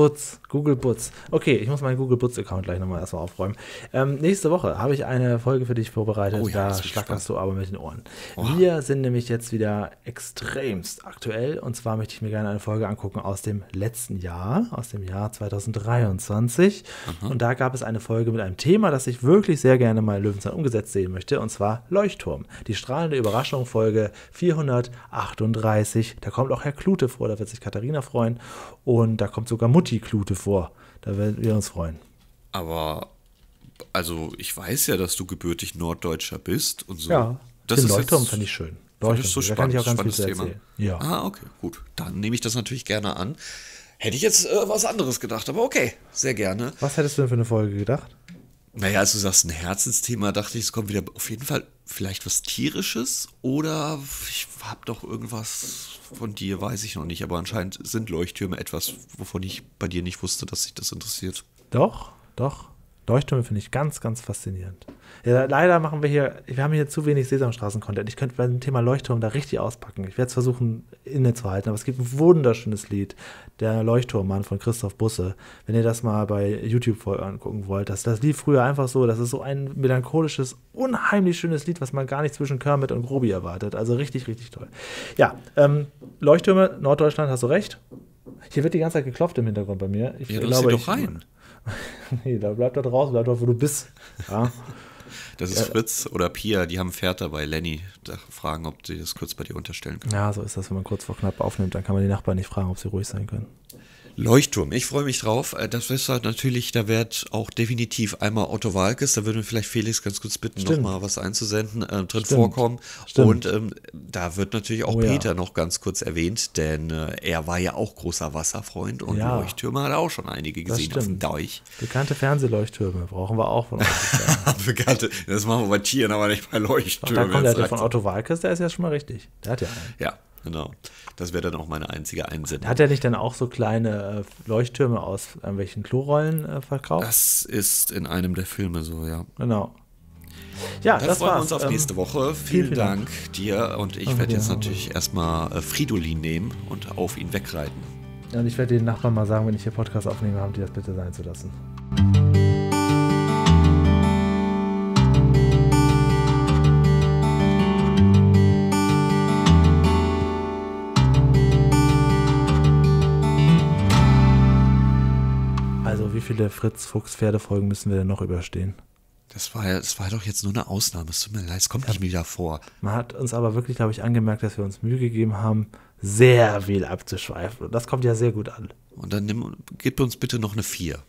Butz, Google Butz. Okay, ich muss meinen Google Butz-Account gleich nochmal erstmal aufräumen. Ähm, nächste Woche habe ich eine Folge für dich vorbereitet. Oh ja, da schlackerst du aber mit den Ohren. Oh. Wir sind nämlich jetzt wieder extremst aktuell. Und zwar möchte ich mir gerne eine Folge angucken aus dem letzten Jahr, aus dem Jahr 2023. Mhm. Und da gab es eine Folge mit einem Thema, das ich wirklich sehr gerne mal in Löwenzahn umgesetzt sehen möchte. Und zwar Leuchtturm. Die strahlende Überraschung, Folge 438. Da kommt auch Herr Klute vor, da wird sich Katharina freuen. Und da kommt sogar Mutti Mutti-Klute vor. Da werden wir uns freuen. Aber, also ich weiß ja, dass du gebürtig Norddeutscher bist und so. Ja, das ist Leuchtturm fand ich schön. Leuchtturm, so spannend, kann ich auch ganz viel Thema. erzählen. Ja. Ah, okay, gut. Dann nehme ich das natürlich gerne an. Hätte ich jetzt äh, was anderes gedacht, aber okay, sehr gerne. Was hättest du denn für eine Folge gedacht? Naja, als du sagst, ein Herzensthema, dachte ich, es kommt wieder auf jeden Fall vielleicht was Tierisches oder ich habe doch irgendwas von dir, weiß ich noch nicht. Aber anscheinend sind Leuchttürme etwas, wovon ich bei dir nicht wusste, dass sich das interessiert. Doch, doch. Leuchttürme finde ich ganz, ganz faszinierend. Ja, leider machen wir hier, wir haben hier zu wenig Sesamstraßen-Content. Ich könnte beim Thema Leuchtturm da richtig auspacken. Ich werde es versuchen, innezuhalten, aber es gibt ein wunderschönes Lied, der Leuchtturmmann von Christoph Busse. Wenn ihr das mal bei YouTube vorher angucken wollt, das, das lief früher einfach so. Das ist so ein melancholisches, unheimlich schönes Lied, was man gar nicht zwischen Kermit und Grobi erwartet. Also richtig, richtig toll. Ja, ähm, Leuchttürme, Norddeutschland, hast du recht. Hier wird die ganze Zeit geklopft im Hintergrund bei mir. Ich ja, äh, glaube, doch ich, rein. nee, da bleib da draußen, bleib dort, wo du bist. Ja. Das ist ja. Äh, Fritz oder Pia, die haben ein Pferd dabei, Lenny, da fragen, ob sie das kurz bei dir unterstellen können. Ja, so ist das, wenn man kurz vor knapp aufnimmt, dann kann man die Nachbarn nicht fragen, ob sie ruhig sein können. Leuchtturm. Ich freue mich drauf. Äh, das ist halt natürlich, da wird auch definitiv einmal Otto Walkes, da würde mir vielleicht Felix ganz kurz bitten, nochmal was einzusenden, äh, drin Stimmt. vorkommen. Stimmt. Und ähm, da wird natürlich auch oh, Peter ja. noch ganz kurz erwähnt, denn äh, er war ja auch großer Wasserfreund und ja. Leuchttürme hat er auch schon einige gesehen auf dem Deich. Bekannte Fernsehleuchttürme brauchen wir auch von Bekannte, das machen wir bei Tieren, aber nicht bei Leuchttürmen. da kommt der, der von Otto Walkes, der ist ja schon mal richtig. Der hat ja einen. Ja. Genau. Das wäre dann auch meine einzige Einsendung. Hat er nicht dann auch so kleine äh, Leuchttürme aus irgendwelchen Klorollen äh, verkauft? Das ist in einem der Filme so, ja. Genau. Ja, da das freuen war's. wir uns auf ähm, nächste Woche. Vielen, vielen Dank, Dank, dir. Und ich werde jetzt natürlich erstmal äh, Fridolin nehmen und auf ihn wegreiten. Und ich werde den Nachbarn mal sagen, wenn ich hier Podcast aufnehme, haben die das bitte sein zu lassen. viele Fritz Fuchs Pferdefolgen müssen wir denn noch überstehen? Das war, das war doch jetzt nur eine Ausnahme. Es tut mir leid, es kommt ja. nicht wieder vor. Man hat uns aber wirklich, glaube ich, angemerkt, dass wir uns Mühe gegeben haben, sehr viel abzuschweifen. Und das kommt ja sehr gut an. Und dann nimm, gib uns bitte noch eine 4.